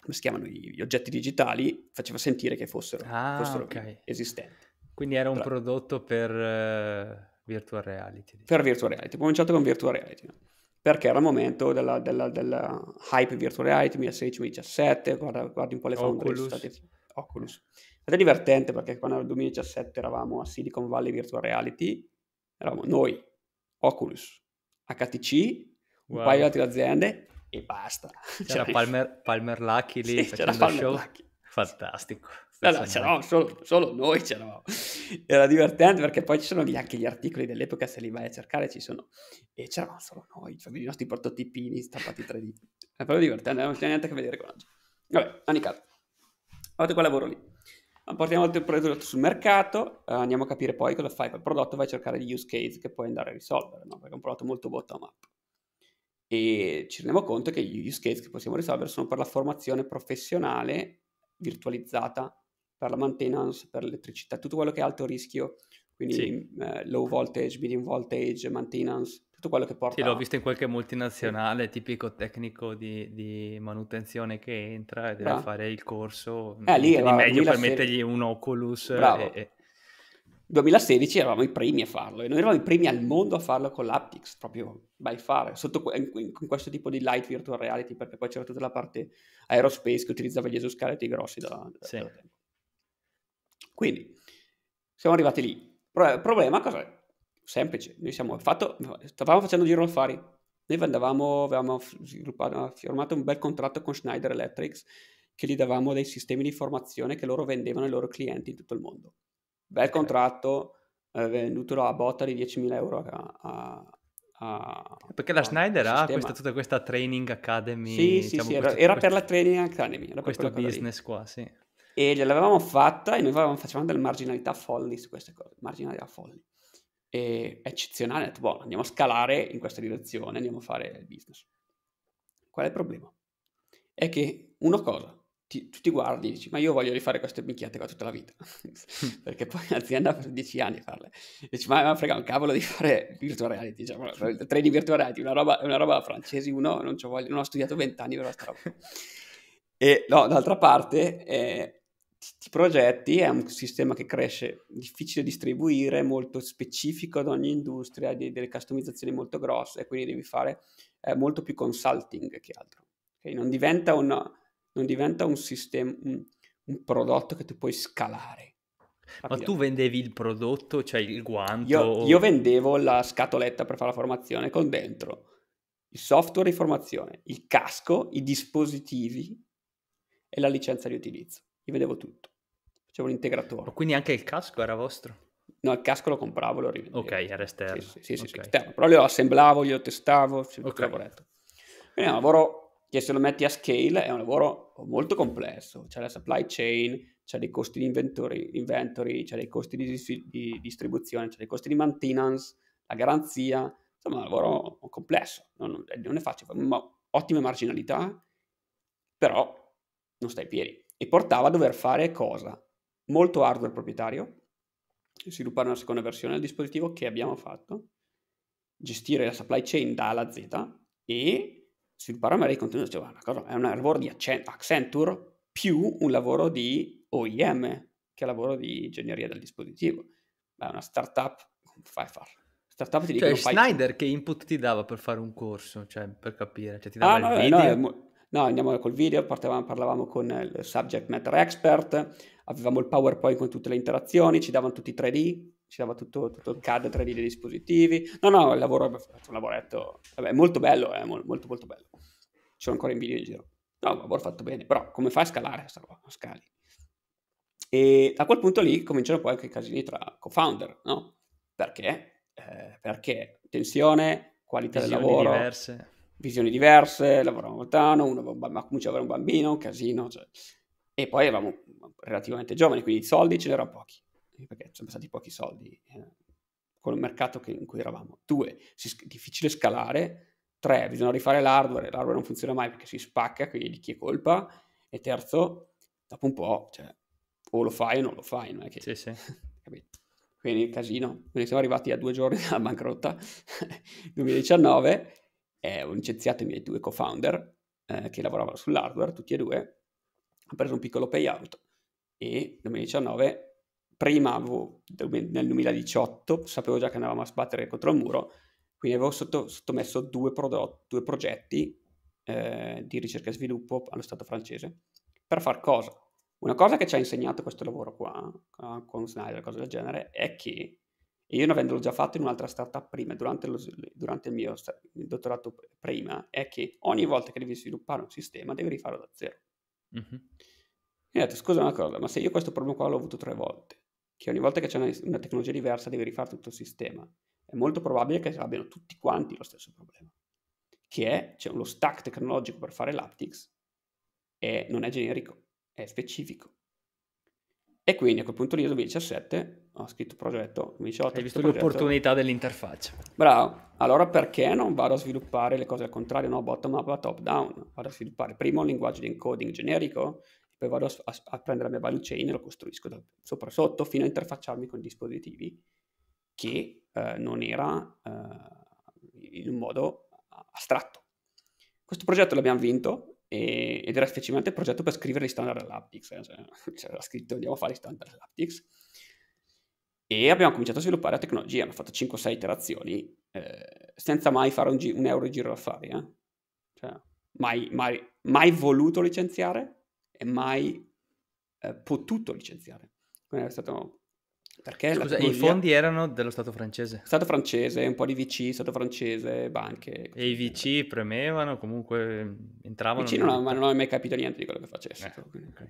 come si chiamano, gli oggetti digitali, faceva sentire che fossero, ah, fossero okay. esistenti.
Quindi era un Tra... prodotto per uh, virtual
reality. Diciamo. Per virtual reality, ho cominciato con virtual reality. No? perché era il momento della, della, della hype virtual reality 2016-2017, guarda, guardi un po' le foundry Oculus. State... Oculus. Ed è divertente perché quando nel 2017 eravamo a Silicon Valley Virtual Reality, eravamo noi, Oculus, HTC, wow. un paio di altre aziende e basta. C'era, cioè, Palmer, Palmer Lucky lì sì, facendo show. Lucky. Fantastico. No, no, c'eravamo solo, solo noi, c'eravamo. Era divertente perché poi ci sono gli, anche gli articoli dell'epoca, se li vai a cercare ci sono. E c'eravamo solo noi, cioè i nostri prototipini stampati 3D. È proprio divertente, non c'è niente a che vedere con oggi. Vabbè, ogni caso. Fate quel lavoro lì. Portiamo il tuo prodotto sul mercato, eh, andiamo a capire poi cosa fai il prodotto, vai a cercare gli use case che puoi andare a risolvere, no? perché è un prodotto molto bottom up. E ci rendiamo conto che gli use case che possiamo risolvere sono per la formazione professionale virtualizzata per la maintenance, per l'elettricità, tutto quello che è alto rischio, quindi sì. eh, low voltage, medium voltage, maintenance, tutto quello che porta... Sì, l'ho
visto in qualche multinazionale, sì. tipico tecnico di, di, manutenzione che entra e deve Bra. fare il corso, eh, lì, era, di meglio 2016... per mettergli
un Oculus. Bravo. E, e... 2016 eravamo i primi a farlo e noi eravamo i primi al mondo a farlo con l'Aptix, proprio by far, sotto, in, in questo tipo di light virtual reality, perché poi c'era tutta la parte aerospace che utilizzava gli esoscaletti grossi da, da, sì. da tempo. Quindi siamo arrivati lì. Il problema cos'è? Semplice, noi siamo fatto, stavamo facendo giro al affari, noi andavamo, avevamo ah, firmato un bel contratto con Schneider Electrics che gli davamo dei sistemi di formazione che loro vendevano ai loro clienti in tutto il mondo. Bel contratto, eh, venduto a botta di 10.000 euro a, a Ah,
perché la Schneider ha questa, tutta questa training academy. Sì, sì, diciamo, sì questo, era, era questo, per la training academy. Era questo business qua, sì
e gliel'avevamo fatta e noi facevamo delle marginalità folli su queste cose, marginalità folli. E eccezionale, ho detto, boh, andiamo a scalare in questa direzione, andiamo a fare il business. Qual è il problema? È che una cosa, ti, tu ti guardi e dici, ma io voglio rifare queste minchiate qua tutta la vita, perché poi l'azienda per dieci anni a farle. E Dici, ma, ma frega un cavolo di fare virtual reality, cioè, diciamo, training virtual reality, una roba, una roba francesi, uno, non, voglio, non ho studiato vent'anni per questa roba. E no, d'altra parte, eh, ti progetti, è un sistema che cresce difficile da distribuire, molto specifico ad ogni industria, di, delle customizzazioni molto grosse, quindi devi fare eh, molto più consulting che altro. Okay? Non diventa, un, non diventa un, sistema, un, un prodotto che tu puoi scalare. Ma tu vendevi il prodotto, cioè il guanto? Io, io, vendevo la scatoletta per fare la formazione con dentro il software di formazione, il casco, i dispositivi e la licenza di utilizzo. Io vedevo tutto. Facevo l'integratore. Quindi anche il casco era vostro? No, il casco lo compravo, lo rivendevo. Ok, era esterno. Sì, sì, sì, okay. esterno. Però lo assemblavo, io testavo, sempre okay. lavoretto. Quindi è un lavoro che se lo metti a scale è un lavoro molto complesso. C'è la supply chain, c'è dei costi di inventory, inventory c'è dei costi di, di distribuzione, c'è dei costi di maintenance, la garanzia. Insomma, è un lavoro complesso, non, non è facile. Ma ottime marginalità, però non stai in piedi e portava a dover fare cosa? Molto hardware proprietario, sviluppare una seconda versione del dispositivo che abbiamo fatto, gestire la supply chain da A alla Z e sviluppare magari il contenuto, contenuti. Cioè, una cosa, è un lavoro di Accenture più un lavoro di OEM, che è un lavoro di ingegneria del dispositivo. È una startup, fai farlo? Startup ti cioè, Schneider fai...
che input ti dava per fare un corso, cioè, per capire? Cioè, ti dava ah, no, eh, no, è,
mo- No, andiamo col video, parlavamo, parlavamo con il subject matter expert, avevamo il PowerPoint con tutte le interazioni, ci davano tutti i 3D, ci dava tutto, tutto, il CAD 3D dei dispositivi. No, no, il lavoro è fatto un lavoretto vabbè, molto bello, eh, molto molto bello. Ci sono ancora in video in giro. No, il lavoro fatto bene, però come fai a scalare questa roba? Scali. E a quel punto lì cominciano poi anche i casini tra co-founder, no? Perché? Eh, perché tensione, qualità Visioni del lavoro. diverse visioni diverse, lavoravamo lontano, uno aveva avere un bambino, un casino, cioè. e poi eravamo eh, relativamente giovani, quindi i soldi ce n'erano pochi, perché sono stati pochi soldi eh, con il mercato che, in cui eravamo. Due, si, difficile scalare, tre, bisogna rifare l'hardware, l'hardware non funziona mai perché si spacca, quindi di chi è colpa, e terzo, dopo un po', cioè, o lo fai o non lo fai, non è che... Sì, sì. Capito? Quindi il casino, quindi siamo arrivati a due giorni dalla bancarotta 2019 eh, ho licenziato i miei due co-founder eh, che lavoravano sull'hardware, tutti e due, ho preso un piccolo payout e nel 2019, prima avevo, nel 2018 sapevo già che andavamo a sbattere contro il muro, quindi avevo sotto, sottomesso due, prodotti, due progetti eh, di ricerca e sviluppo allo Stato francese. Per far cosa? Una cosa che ci ha insegnato questo lavoro qua, con Snyder, cose del genere, è che e io, avendolo già fatto in un'altra startup prima, durante, lo, durante il mio il dottorato prima, è che ogni volta che devi sviluppare un sistema devi rifarlo da zero. Mm-hmm. E ho detto, scusa una cosa, ma se io questo problema qua l'ho avuto tre volte, che ogni volta che c'è una, una tecnologia diversa devi rifare tutto il sistema, è molto probabile che abbiano tutti quanti lo stesso problema, che è, cioè, lo stack tecnologico per fare l'aptics e non è generico, è specifico. E quindi a quel punto lì nel 2017 ho scritto progetto, 2018. Hai visto l'opportunità dell'interfaccia. Bravo, allora perché non vado a sviluppare le cose al contrario, no? Bottom up a top down. Vado a sviluppare prima un linguaggio di encoding generico, poi vado a, a prendere la mia value chain e lo costruisco da sopra sotto fino a interfacciarmi con dispositivi che eh, non era eh, in un modo astratto. Questo progetto l'abbiamo vinto, e, ed era effettivamente il progetto per scrivere gli standard dell'Aptix, eh, cioè, era cioè, scritto andiamo a fare gli standard dell'Aptix e abbiamo cominciato a sviluppare la tecnologia, hanno fatto 5-6 iterazioni eh, senza mai fare un, gi- un euro in giro d'affari, eh. cioè, mai, mai, mai, voluto licenziare e mai eh, potuto licenziare. Quindi è stato perché Scusa, Puglia... i fondi erano dello Stato francese? Stato francese, un po' di VC, Stato francese, banche. E i VC premevano, comunque eh, entravano... VC non, ho, ma non avevo mai capito niente di quello che facesse. Eh, okay.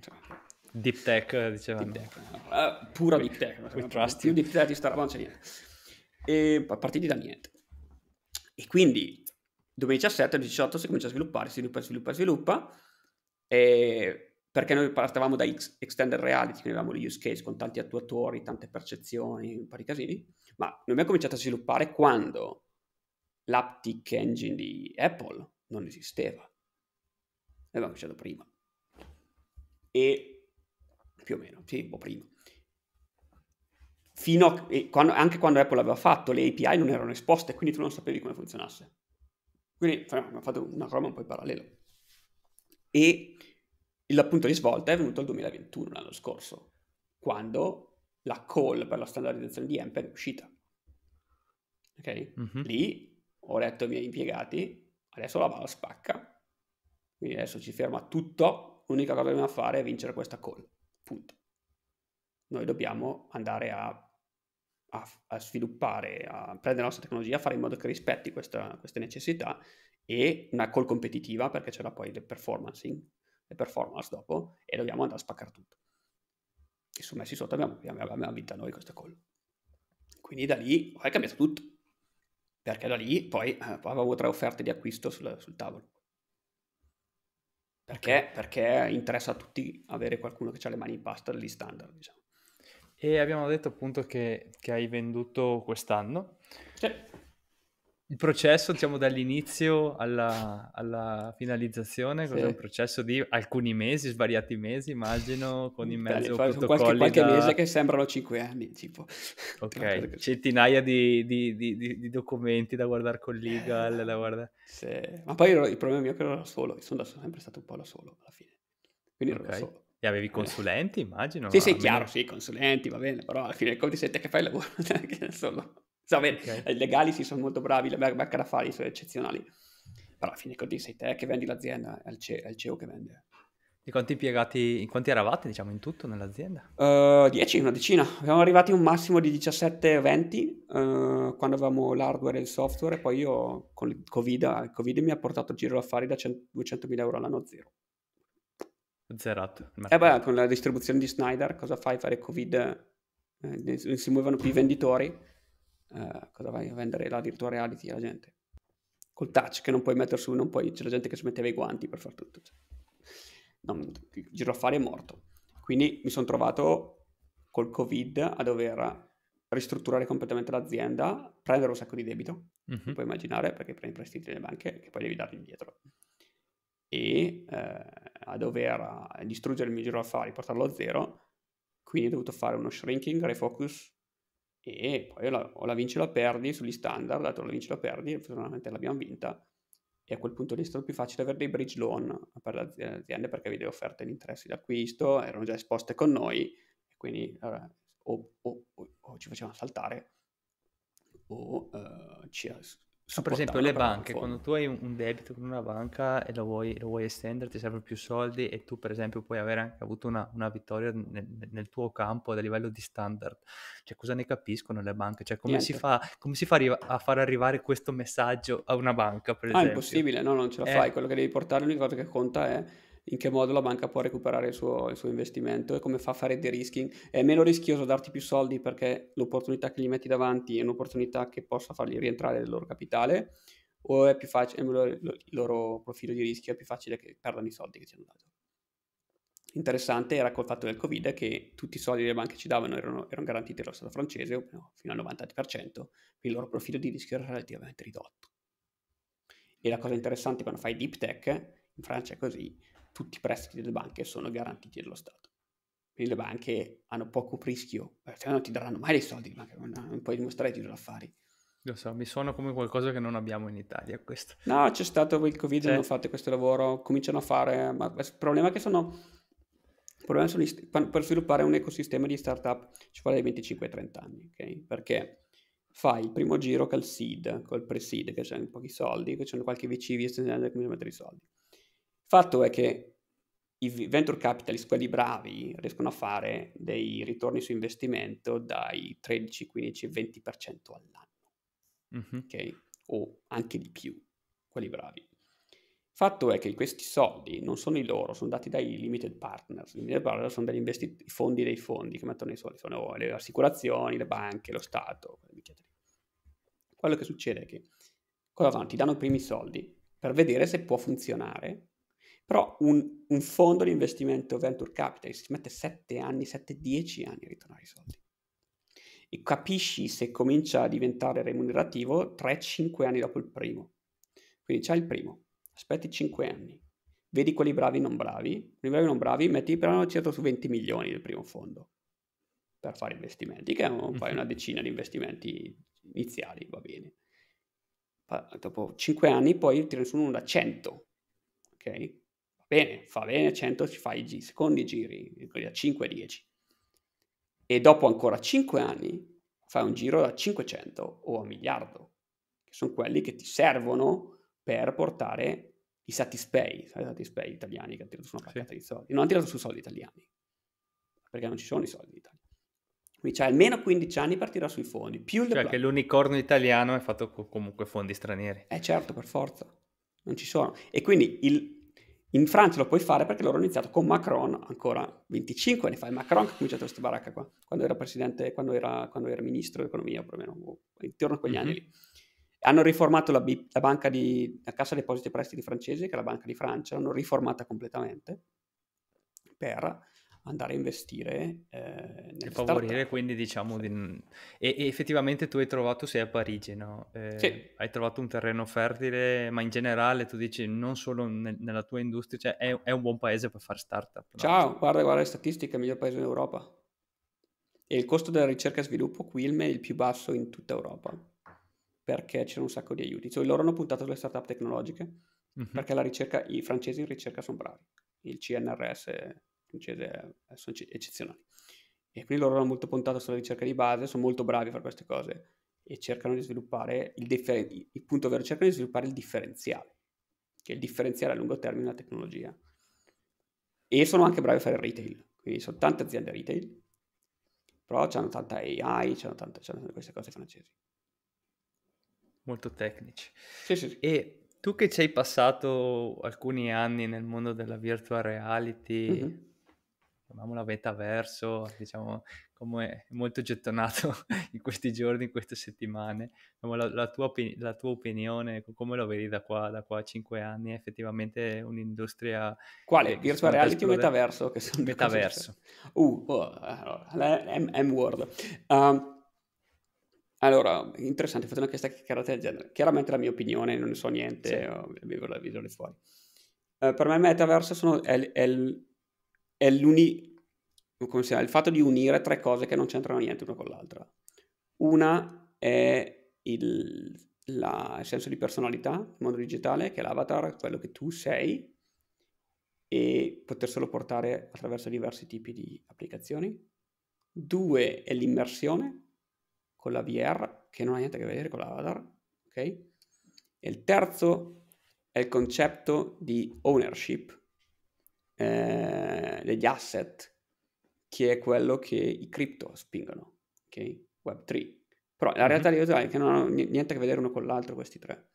Deep tech, eh, dicevano. Uh, pura deep tech. Ah, We, trust più deep tech di Starbucks non c'è niente. E partiti da niente. E quindi 2017-2018 si comincia a sviluppare, si sviluppa, sviluppa, sviluppa. E perché noi partevamo da X- extended reality, quindi avevamo gli use case con tanti attuatori, tante percezioni, un po' di casini, ma non abbiamo cominciato a sviluppare quando l'aptic engine di Apple non esisteva. Noi cominciato prima. E più o meno, sì, un po' prima. Fino a, quando, anche quando Apple aveva fatto, le API non erano esposte, quindi tu non sapevi come funzionasse. Quindi abbiamo fatto una roba un po' in parallelo. E il punto di svolta è venuto il 2021, l'anno scorso, quando la call per la standardizzazione di AMP è uscita. Ok? Mm-hmm. Lì ho detto ai miei impiegati, adesso la vado a spacca, quindi adesso ci ferma tutto, l'unica cosa che dobbiamo fare è vincere questa call, punto. Noi dobbiamo andare a, a, a sviluppare, a prendere la nostra tecnologia, a fare in modo che rispetti questa, queste necessità e una call competitiva, perché c'era poi il performance le performance dopo e dobbiamo andare a spaccare tutto. E sono messi sotto abbiamo, abbiamo, abbiamo vinto noi questa call. Quindi da lì è cambiato tutto, perché da lì poi, eh, poi avevo tre offerte di acquisto sul, sul tavolo. Perché? Perché interessa a tutti avere qualcuno che ha le mani in pasta degli standard, diciamo.
E abbiamo detto appunto che, che hai venduto quest'anno. Sì il processo, diciamo, dall'inizio alla, alla finalizzazione, sì. cos'è un processo di alcuni mesi, svariati mesi, immagino, con in mezzo Dai, protocolli qualche, qualche mese che
sembrano cinque anni, tipo. Ok,
centinaia di, di, di,
di, documenti da guardare con legal, eh, da guardare... Sì. Ma poi ero, il problema mio è che ero da solo, sono da solo, sempre stato un po' da solo alla fine, quindi ero okay. da solo.
E avevi eh. consulenti, immagino? Sì, sì, almeno... chiaro,
sì, consulenti, va bene, però alla fine conti senti che fai il lavoro, che da solo... Cioè, Va okay. i legali sì, sono molto bravi, le back d'affari sono eccezionali. Però alla fine così sei te che vendi l'azienda, è il, CEO, è il CEO che vende.
E quanti impiegati, in quanti eravate diciamo in tutto nell'azienda? 10,
uh, eh, una decina. Abbiamo arrivati a un massimo di 17-20 uh, eh, quando avevamo l'hardware e il software e poi io con il COVID, eh, il COVID mi ha portato a giro affari da 100, 200.000 euro all'anno zero.
Zerato. E
beh, con la distribuzione di Snyder cosa fai? Fare COVID? Eh, si muovono più i venditori eh, cosa vai a vendere la virtual reality alla gente? Col touch che non puoi mettere su, non puoi, c'è la gente che si metteva i guanti per far tutto. Cioè. Non, il giro affari è morto. Quindi mi sono trovato col Covid a dover ristrutturare completamente l'azienda, prendere un sacco di debito, uh-huh. puoi immaginare, perché prendi prestiti delle banche che poi devi darli indietro, e eh, a dover eh, distruggere il mio giro affari, portarlo a zero, quindi ho dovuto fare uno shrinking, refocus, e poi o la, o la vinci o la perdi sugli standard, dato la vinci o la perdi, fortunatamente l'abbiamo vinta, e a quel punto lì è stato più facile avere dei bridge loan per le aziende perché avevi delle offerte di interessi d'acquisto, erano già esposte con noi, e quindi allora, o, o, o, ci facevano saltare o uh, ci per esempio le banche, quando
tu hai un debito con una banca e lo vuoi, lo vuoi, estendere, ti servono più soldi e tu per esempio puoi avere anche avuto una, una vittoria nel, nel, tuo campo a livello di standard. Cioè cosa ne capiscono le banche? Cioè come Niente. si fa, come si fa a far arrivare questo messaggio a una banca per ah, esempio? Ah, impossibile,
no? Non ce la eh. fai. Eh. Quello che devi portare, l'unica cosa che conta è in che modo la banca può recuperare il suo, il suo investimento e come fa a fare il de-risking. È meno rischioso darti più soldi perché l'opportunità che gli metti davanti è un'opportunità che possa fargli rientrare il loro capitale o è più facile, il loro profilo di rischio è più facile che perdano i soldi che ci hanno dato. Interessante era col fatto del Covid che tutti i soldi che le banche ci davano erano, erano garantiti dallo Stato francese fino al 90%, quindi il loro profilo di rischio era relativamente ridotto. E la cosa interessante quando fai deep tech, in Francia è così, tutti i prestiti delle banche sono garantiti dallo Stato. Quindi le banche hanno poco rischio, eh, se no non ti daranno mai dei soldi, ma non puoi dimostrare di non affari. Lo so,
mi suona come qualcosa che non abbiamo in Italia questo.
No, c'è stato il Covid, cioè... hanno fatto questo lavoro, cominciano a fare, ma il problema è che sono, il problema sono per sviluppare un ecosistema di startup ci vuole dai 25 30 anni, ok? Perché fai il primo giro col seed, col pre-seed, che c'è pochi soldi, che c'è qualche VC, via, come mettere i soldi Fatto è che i venture capitalist, quelli bravi, riescono a fare dei ritorni su investimento dai 13, 15, 20% all'anno, mm-hmm. ok? O anche di più, quelli bravi. Fatto è che questi soldi non sono i loro, sono dati dai limited partners. I limited partners sono degli investiti, i fondi dei fondi che mettono i soldi, sono le assicurazioni, le banche, lo Stato, eccetera. Quello che succede è che cosa fanno? Ti danno i primi soldi per vedere se può funzionare però un, un fondo di investimento venture capital si mette 7 anni, 7-10 anni a ritornare i soldi. E capisci se comincia a diventare remunerativo 3-5 anni dopo il primo. Quindi c'è il primo, aspetti 5 anni, vedi quelli bravi e non bravi, quelli bravi e non bravi, metti però certo su 20 milioni del primo fondo per fare investimenti, che mm-hmm. fai una mhm. decina di investimenti iniziali, va bene. Dopo 5 anni poi ti ne sono uno da 100, ok? bene, fa bene 100, ci fai i secondi giri, quelli da 5 10. E dopo ancora 5 anni fai un giro da 500 o a miliardo, che sono quelli che ti servono per portare i satispay, sai i satispay italiani che hanno tirato su una paccata sì. di soldi, non hanno tirato su soldi italiani, perché non ci sono i soldi in Italia. Quindi c'hai almeno 15 anni per tirare sui fondi, più Cioè plan- che l'unicorno italiano è fatto con comunque fondi stranieri. Eh certo, per forza, non ci sono. E quindi il, in Francia lo puoi fare perché loro hanno iniziato con Macron ancora 25 anni fa. E Macron che ha cominciato questa baracca qua, quando era presidente, quando era, quando era ministro dell'economia, più o meno, boh, intorno a quegli mm-hmm. anni lì. Hanno riformato la, la, banca di, la Cassa Depositi e Prestiti francese, che è la Banca di Francia, l'hanno riformata completamente per andare a investire. Eh, e favorire startup.
quindi diciamo... Sì. Di... E, e, effettivamente tu hai trovato, sei a Parigi, no? Eh, sì. Hai trovato un terreno fertile, ma in generale tu dici non solo nel, nella tua industria, cioè è, è, un buon paese per fare startup. No? Ciao, guarda, guarda le
statistiche, è il miglior paese d'Europa. E il costo della ricerca e sviluppo qui il è il più basso in tutta Europa, perché c'è un sacco di aiuti. Cioè, loro hanno puntato sulle startup tecnologiche, mm-hmm. perché ricerca, i francesi in ricerca sono bravi. Il CNRS eh, sono eccezionali. E quindi loro hanno molto puntato sulla ricerca di base, sono molto bravi a fare queste cose e cercano di sviluppare il, differen- il punto vero, cercano di sviluppare il differenziale, che è il differenziale a lungo termine della tecnologia. E sono anche bravi a fare retail, quindi sono tante aziende retail, però hanno tanta AI, hanno tante queste cose francesi. Molto tecnici. Sì, sì, sì. E tu che ci hai passato
alcuni anni nel mondo della virtual reality, mm-hmm chiamiamola metaverso, diciamo come molto gettonato in questi giorni, in queste settimane, la, la, tua, la tua, opinione, come lo vedi da qua, da qua a cinque anni, è effettivamente un'industria...
Quale? Virtual reality o metaverso? Che sono metaverso. Uh, oh, M-word. Um, allora, interessante, fate fatto una questa chiacchierata del genere. Chiaramente la mia opinione, non ne so niente, sì. Oh, vivo la visione fuori. Uh, per me il metaverso sono, è, è il è l'uni... come si chiama? il fatto di unire tre cose che non c'entrano niente una con l'altra. Una è il, la, il senso di personalità, il mondo digitale, che è l'avatar, quello che tu sei, e poterselo portare attraverso diversi tipi di applicazioni. Due è l'immersione con la VR, che non ha niente a che vedere con l'avatar, ok? E il terzo è il concetto di ownership, eh, degli asset, che è quello che i cripto spingono, ok? Web3. Però la mhm. realtà mm-hmm. di è che non hanno niente a che vedere uno con l'altro questi tre.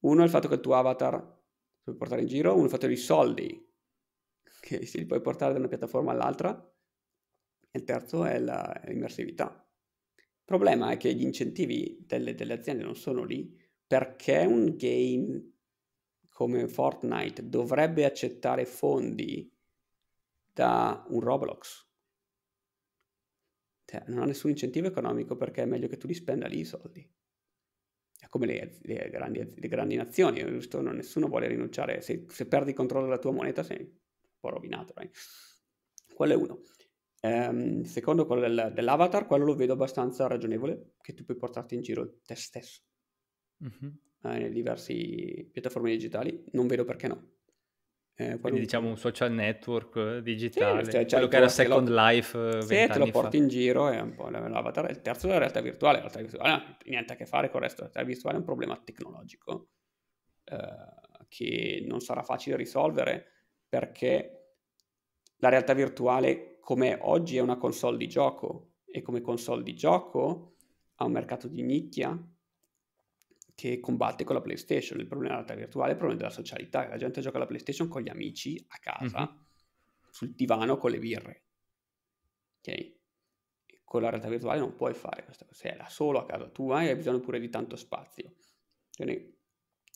Uno è il fatto che il tuo avatar puoi portare in giro, uno è il fatto dei soldi che si puoi portare da una piattaforma all'altra, e il terzo è la, l'immersività. Il problema è che gli incentivi delle, delle aziende non sono lì perché un game come Fortnite dovrebbe accettare fondi da un Roblox? Cioè, non ha nessun incentivo economico perché è meglio che tu li spenda lì i soldi. È come le, le, grandi, le grandi, nazioni, giusto? Non, nessuno vuole rinunciare. Se, se, perdi controllo della tua moneta sei un po' rovinato, right? Quello è uno. Um, secondo quello del, dell'avatar, quello lo vedo abbastanza ragionevole, che tu puoi portarti in giro te stesso. Mm-hmm eh, diverse piattaforme digitali, non vedo perché no. Eh, Quindi diciamo
un social network eh, digitale, sì, cioè, quello che era Second lo... Life eh, Sì, te lo porti fa. in
giro è un po' l'avatar, il terzo è la realtà virtuale, la realtà virtuale non ha niente a che fare con il resto, la realtà virtuale è un problema tecnologico eh, che non sarà facile risolvere perché la realtà virtuale come oggi è una console di gioco e come console di gioco ha un mercato di nicchia che combatte con la PlayStation. Il problema della realtà virtuale è il problema della socialità. La gente gioca alla PlayStation con gli amici a casa, mm-hmm. sul divano con le birre. Ok? E con la realtà virtuale non puoi fare questa cosa. Sei da solo a casa tua e hai bisogno pure di tanto spazio. Quindi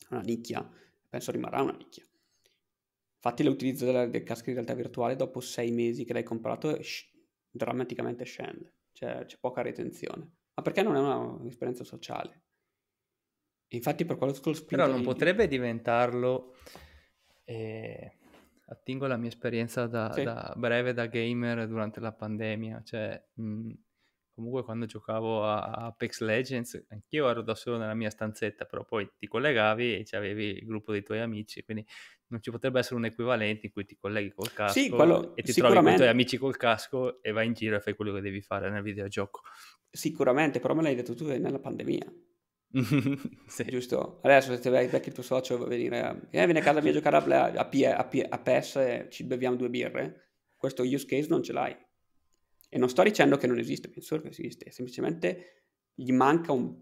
una nicchia, penso rimarrà una nicchia. Infatti l'utilizzo della, del casco di realtà virtuale dopo sei mesi che l'hai comprato sh- drammaticamente scende. Cioè c'è poca retenzione. Ma perché non è un'esperienza sociale? Infatti per quello tutto il spinto... Però non potrebbe diventarlo, eh,
attingo la mia esperienza da, sì. da, breve da gamer durante la pandemia, cioè mh, mm, comunque quando giocavo a, a Apex Legends anch'io ero da solo nella mia stanzetta, però poi ti collegavi e avevi il gruppo dei tuoi amici, quindi non ci potrebbe essere un
equivalente in cui ti colleghi col casco sì, quello, e ti trovi con i tuoi amici col casco e vai in giro e fai quello che devi fare nel videogioco. Sicuramente, però me l'hai detto tu nella pandemia sì. Giusto? Adesso se ti becchi il tuo socio va a venire, eh, vieni a casa mia a giocare a, a, a, a PES e ci beviamo due birre, questo use case non ce l'hai. E non sto dicendo che non esiste, penso che esiste, semplicemente gli manca un,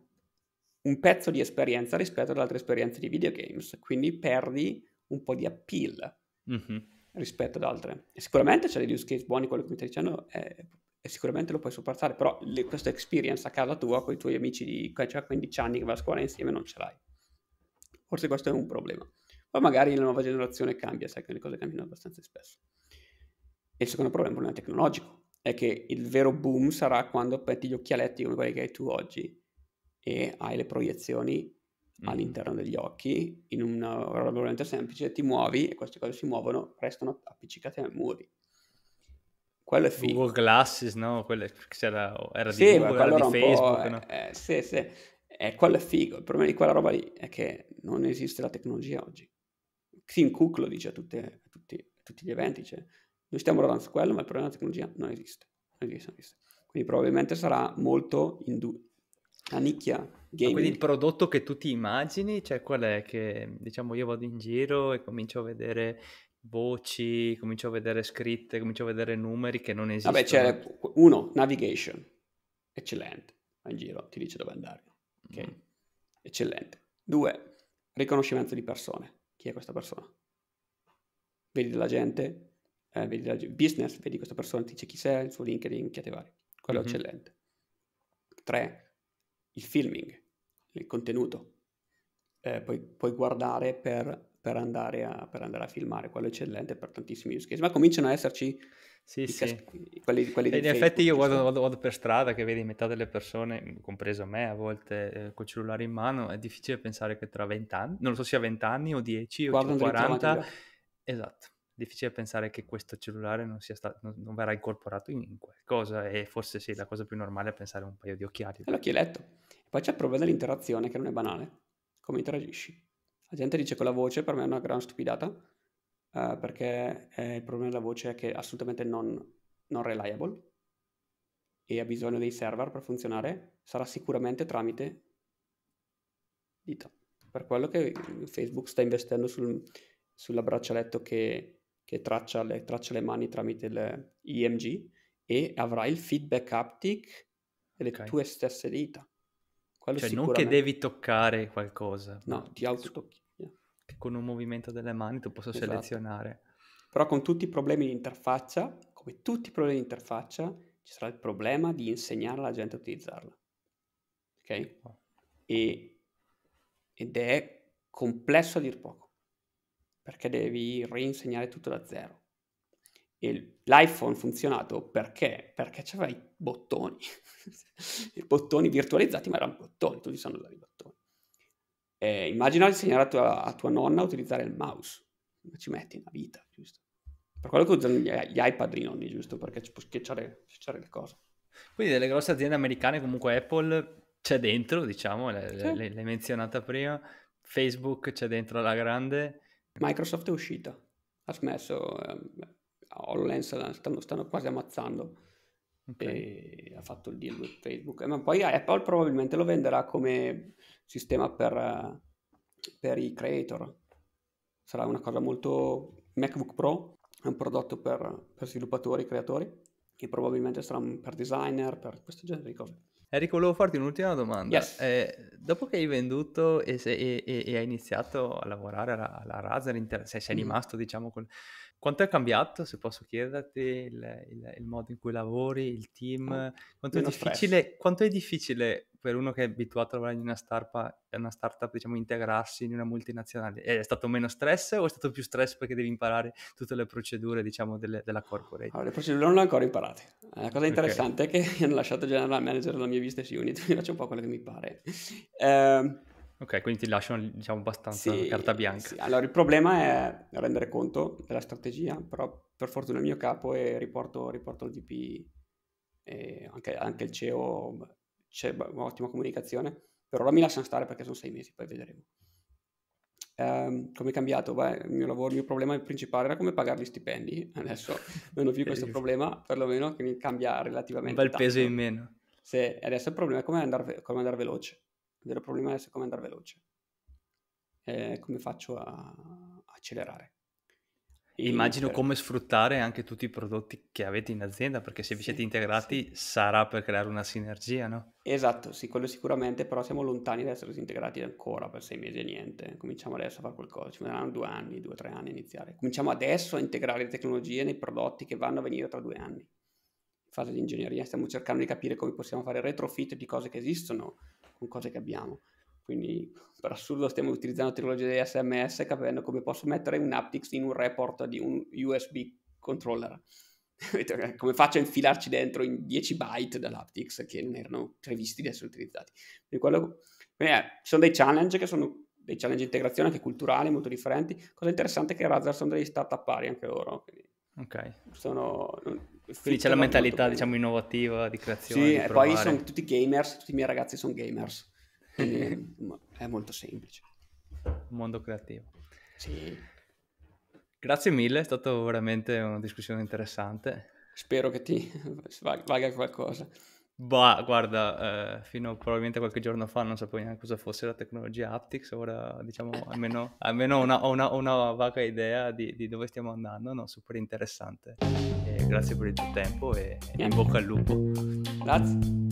un pezzo di esperienza rispetto ad altre esperienze di videogames, quindi perdi un po' di appeal mm-hmm. rispetto ad altre. E sicuramente c'è degli use case buoni, quello che mi stai dicendo è, sicuramente lo puoi sopportare, però le, questa experience a casa tua con i tuoi amici di cioè 15 anni che va a scuola insieme non ce l'hai. Forse questo è un problema. Poi magari la nuova generazione cambia, sai che le cose cambiano abbastanza spesso. E il secondo problema è un problema tecnologico, è che il vero boom sarà quando metti gli occhialetti come quelli che hai tu oggi e hai le proiezioni mm. all'interno degli occhi in una roba veramente semplice, ti muovi e queste cose si muovono, restano appiccicate ai muri quello è figo. Google
Glasses, no? Quello c'era, oh, era sì, di Google, era di Facebook, no?
Eh, eh, sì, sì. Eh, quello è figo. Il problema di quella roba lì è che non esiste la tecnologia oggi. Tim Cook lo dice a, tutte, a, tutti, a tutti, gli eventi, cioè, noi stiamo lavorando su quello, ma il problema della tecnologia non esiste. Non esiste, non esiste. Quindi probabilmente sarà molto in due. la nicchia gaming. quindi il prodotto che
tu ti immagini, cioè qual è che, diciamo, io vado in giro e comincio a vedere voci, comincio a vedere scritte, comincio a vedere numeri che non esistono. Vabbè, c'è uno,
navigation, eccellente, va in giro, ti dice dove andare, ok? Mm. Eccellente. Due, riconoscimento di persone, chi è questa persona? Vedi della gente, eh, vedi della business, vedi questa persona, ti dice chi sei, il suo LinkedIn, chiate vari,
quello mm-hmm. è eccellente.
Tre, il filming, il contenuto, eh, puoi, puoi guardare per per andare, a, per andare a filmare, quello è eccellente per tantissimi use case, ma cominciano ad esserci sì, sì. Cas- quelli, quelli e eh, in Facebook, effetti io guardo,
vado, vado, per strada che vedi metà delle persone, compreso me a volte, eh, col cellulare in mano, è difficile pensare che tra 20 anni, non lo so sia 20 anni o 10 Guarda o 40, esatto, difficile pensare che questo cellulare non, sia stato, non, non verrà incorporato in, qualcosa e forse
sì, la cosa più normale è pensare a un paio di occhiali. L'occhieletto. Poi c'è il problema dell'interazione che non è banale, come interagisci? La gente dice che la voce per me è una gran stupidata, uh, perché eh, il problema della voce è che è assolutamente non, non reliable e ha bisogno dei server per funzionare, sarà sicuramente tramite dita. Per quello che Facebook sta investendo sul, sulla che, che traccia, le, traccia, le, mani tramite l'IMG e avrà il feedback haptic delle okay. tue stesse dita. Quello cioè non che devi
toccare qualcosa. No,
ti autotocchi che con un movimento delle mani tu possa esatto. selezionare. Però con tutti i problemi di interfaccia, come tutti i problemi di interfaccia, ci sarà il problema di insegnare alla gente a utilizzarla. Ok? E, ed è complesso a dir poco, perché devi reinsegnare tutto da zero. E l'iPhone funzionato perché? Perché c'aveva i bottoni, i bottoni virtualizzati, ma erano bottoni, tutti sanno la riba. Eh, immagina di insegnare a tua, a tua, nonna a utilizzare il mouse, ma ci metti una vita, giusto? Per quello che usano gli, gli iPad i nonni, giusto? Perché ci può schiacciare, schiacciare le cose.
Quindi delle grosse aziende americane, comunque Apple c'è dentro, diciamo, l'hai sì. menzionata prima, Facebook c'è dentro la grande.
Microsoft è uscita, ha smesso, ehm, HoloLens stanno, stanno quasi ammazzando. Okay. ha fatto il deal con Facebook, ma poi Apple probabilmente lo venderà come sistema per, eh, per i creator. Sarà una cosa molto... MacBook Pro è un prodotto per, per sviluppatori, creatori e probabilmente sarà per designer, per questo genere di cose.
Enrico, volevo farti un'ultima domanda. Yes. Eh, dopo che hai venduto e, se, e, e, hai iniziato a lavorare alla, alla Razer, sei, sei mm. rimasto diciamo, con, quanto è cambiato, se posso chiederti, il, il, il modo in cui lavori, il team? Ah, quanto è, quanto è, difficile, per uno che è abituato a lavorare in una startup, una startup diciamo, integrarsi in una multinazionale? È stato meno stress o è stato più stress perché devi imparare
tutte le procedure diciamo, delle, della corporate? Allora, le procedure non le ho ancora imparate. Eh, la cosa interessante okay. è che mi hanno lasciato general manager della mia business unit, mi faccio un po' quello che mi pare. Eh, Ok, quindi ti lasciano diciamo abbastanza sì, carta bianca. Sì. Allora il problema è rendere conto della strategia, però per fortuna il mio capo e riporto, riporto il DP e anche, anche il CEO, c'è un'ottima comunicazione, per ora mi lasciano stare perché sono sei mesi, poi vedremo. Um, come è cambiato? Beh, il mio lavoro, il mio problema principale era come pagare gli stipendi, adesso non ho più questo problema, perlomeno che mi cambia relativamente. Un bel tanto. peso in meno. Se, adesso il problema è come andare, come andare veloce il vero problema è come andare veloce. E come faccio a accelerare. Immagino per... come
sfruttare anche tutti i prodotti che avete in azienda, perché se vi siete integrati sì. sarà per creare una sinergia, no?
Esatto, sì, quello sicuramente, però siamo lontani da essere integrati ancora per sei mesi e niente. Cominciamo adesso a fare qualcosa, ci vorranno due anni, due o tre anni a iniziare. Cominciamo adesso a integrare le tecnologie nei prodotti che vanno a venire tra due anni. In fase di ingegneria stiamo cercando di capire come possiamo fare retrofit di cose che esistono, con cose che abbiamo. Quindi per assurdo stiamo utilizzando tecnologie di SMS capendo come posso mettere un Aptix in un report di un USB controller. Eh, come faccio a infilarci dentro in 10 byte dall'haptics che non erano previsti di essere utilizzati. Quindi quello... Quindi, eh, ci sono dei challenge che sono dei challenge di integrazione anche culturali molto differenti. Cosa interessante è che Razer sono degli startup pari anche loro. Ok. Sono quindi c'è la mentalità, diciamo,
innovativa di creazione. Sì, di e poi sono
tutti gamers, tutti i miei ragazzi sono gamers.
è
molto semplice. Un mondo creativo.
Sì. Grazie mille, è stata veramente una discussione interessante.
Spero che ti valga qualcosa.
Bah, guarda, eh, fino probabilmente a qualche giorno fa non sapevo neanche cosa fosse la tecnologia Aptics, ora diciamo almeno, almeno ho, una, una, vaga idea di, di, dove stiamo andando, no? super interessante. E grazie per il tuo tempo e, e in bocca al lupo.
Grazie.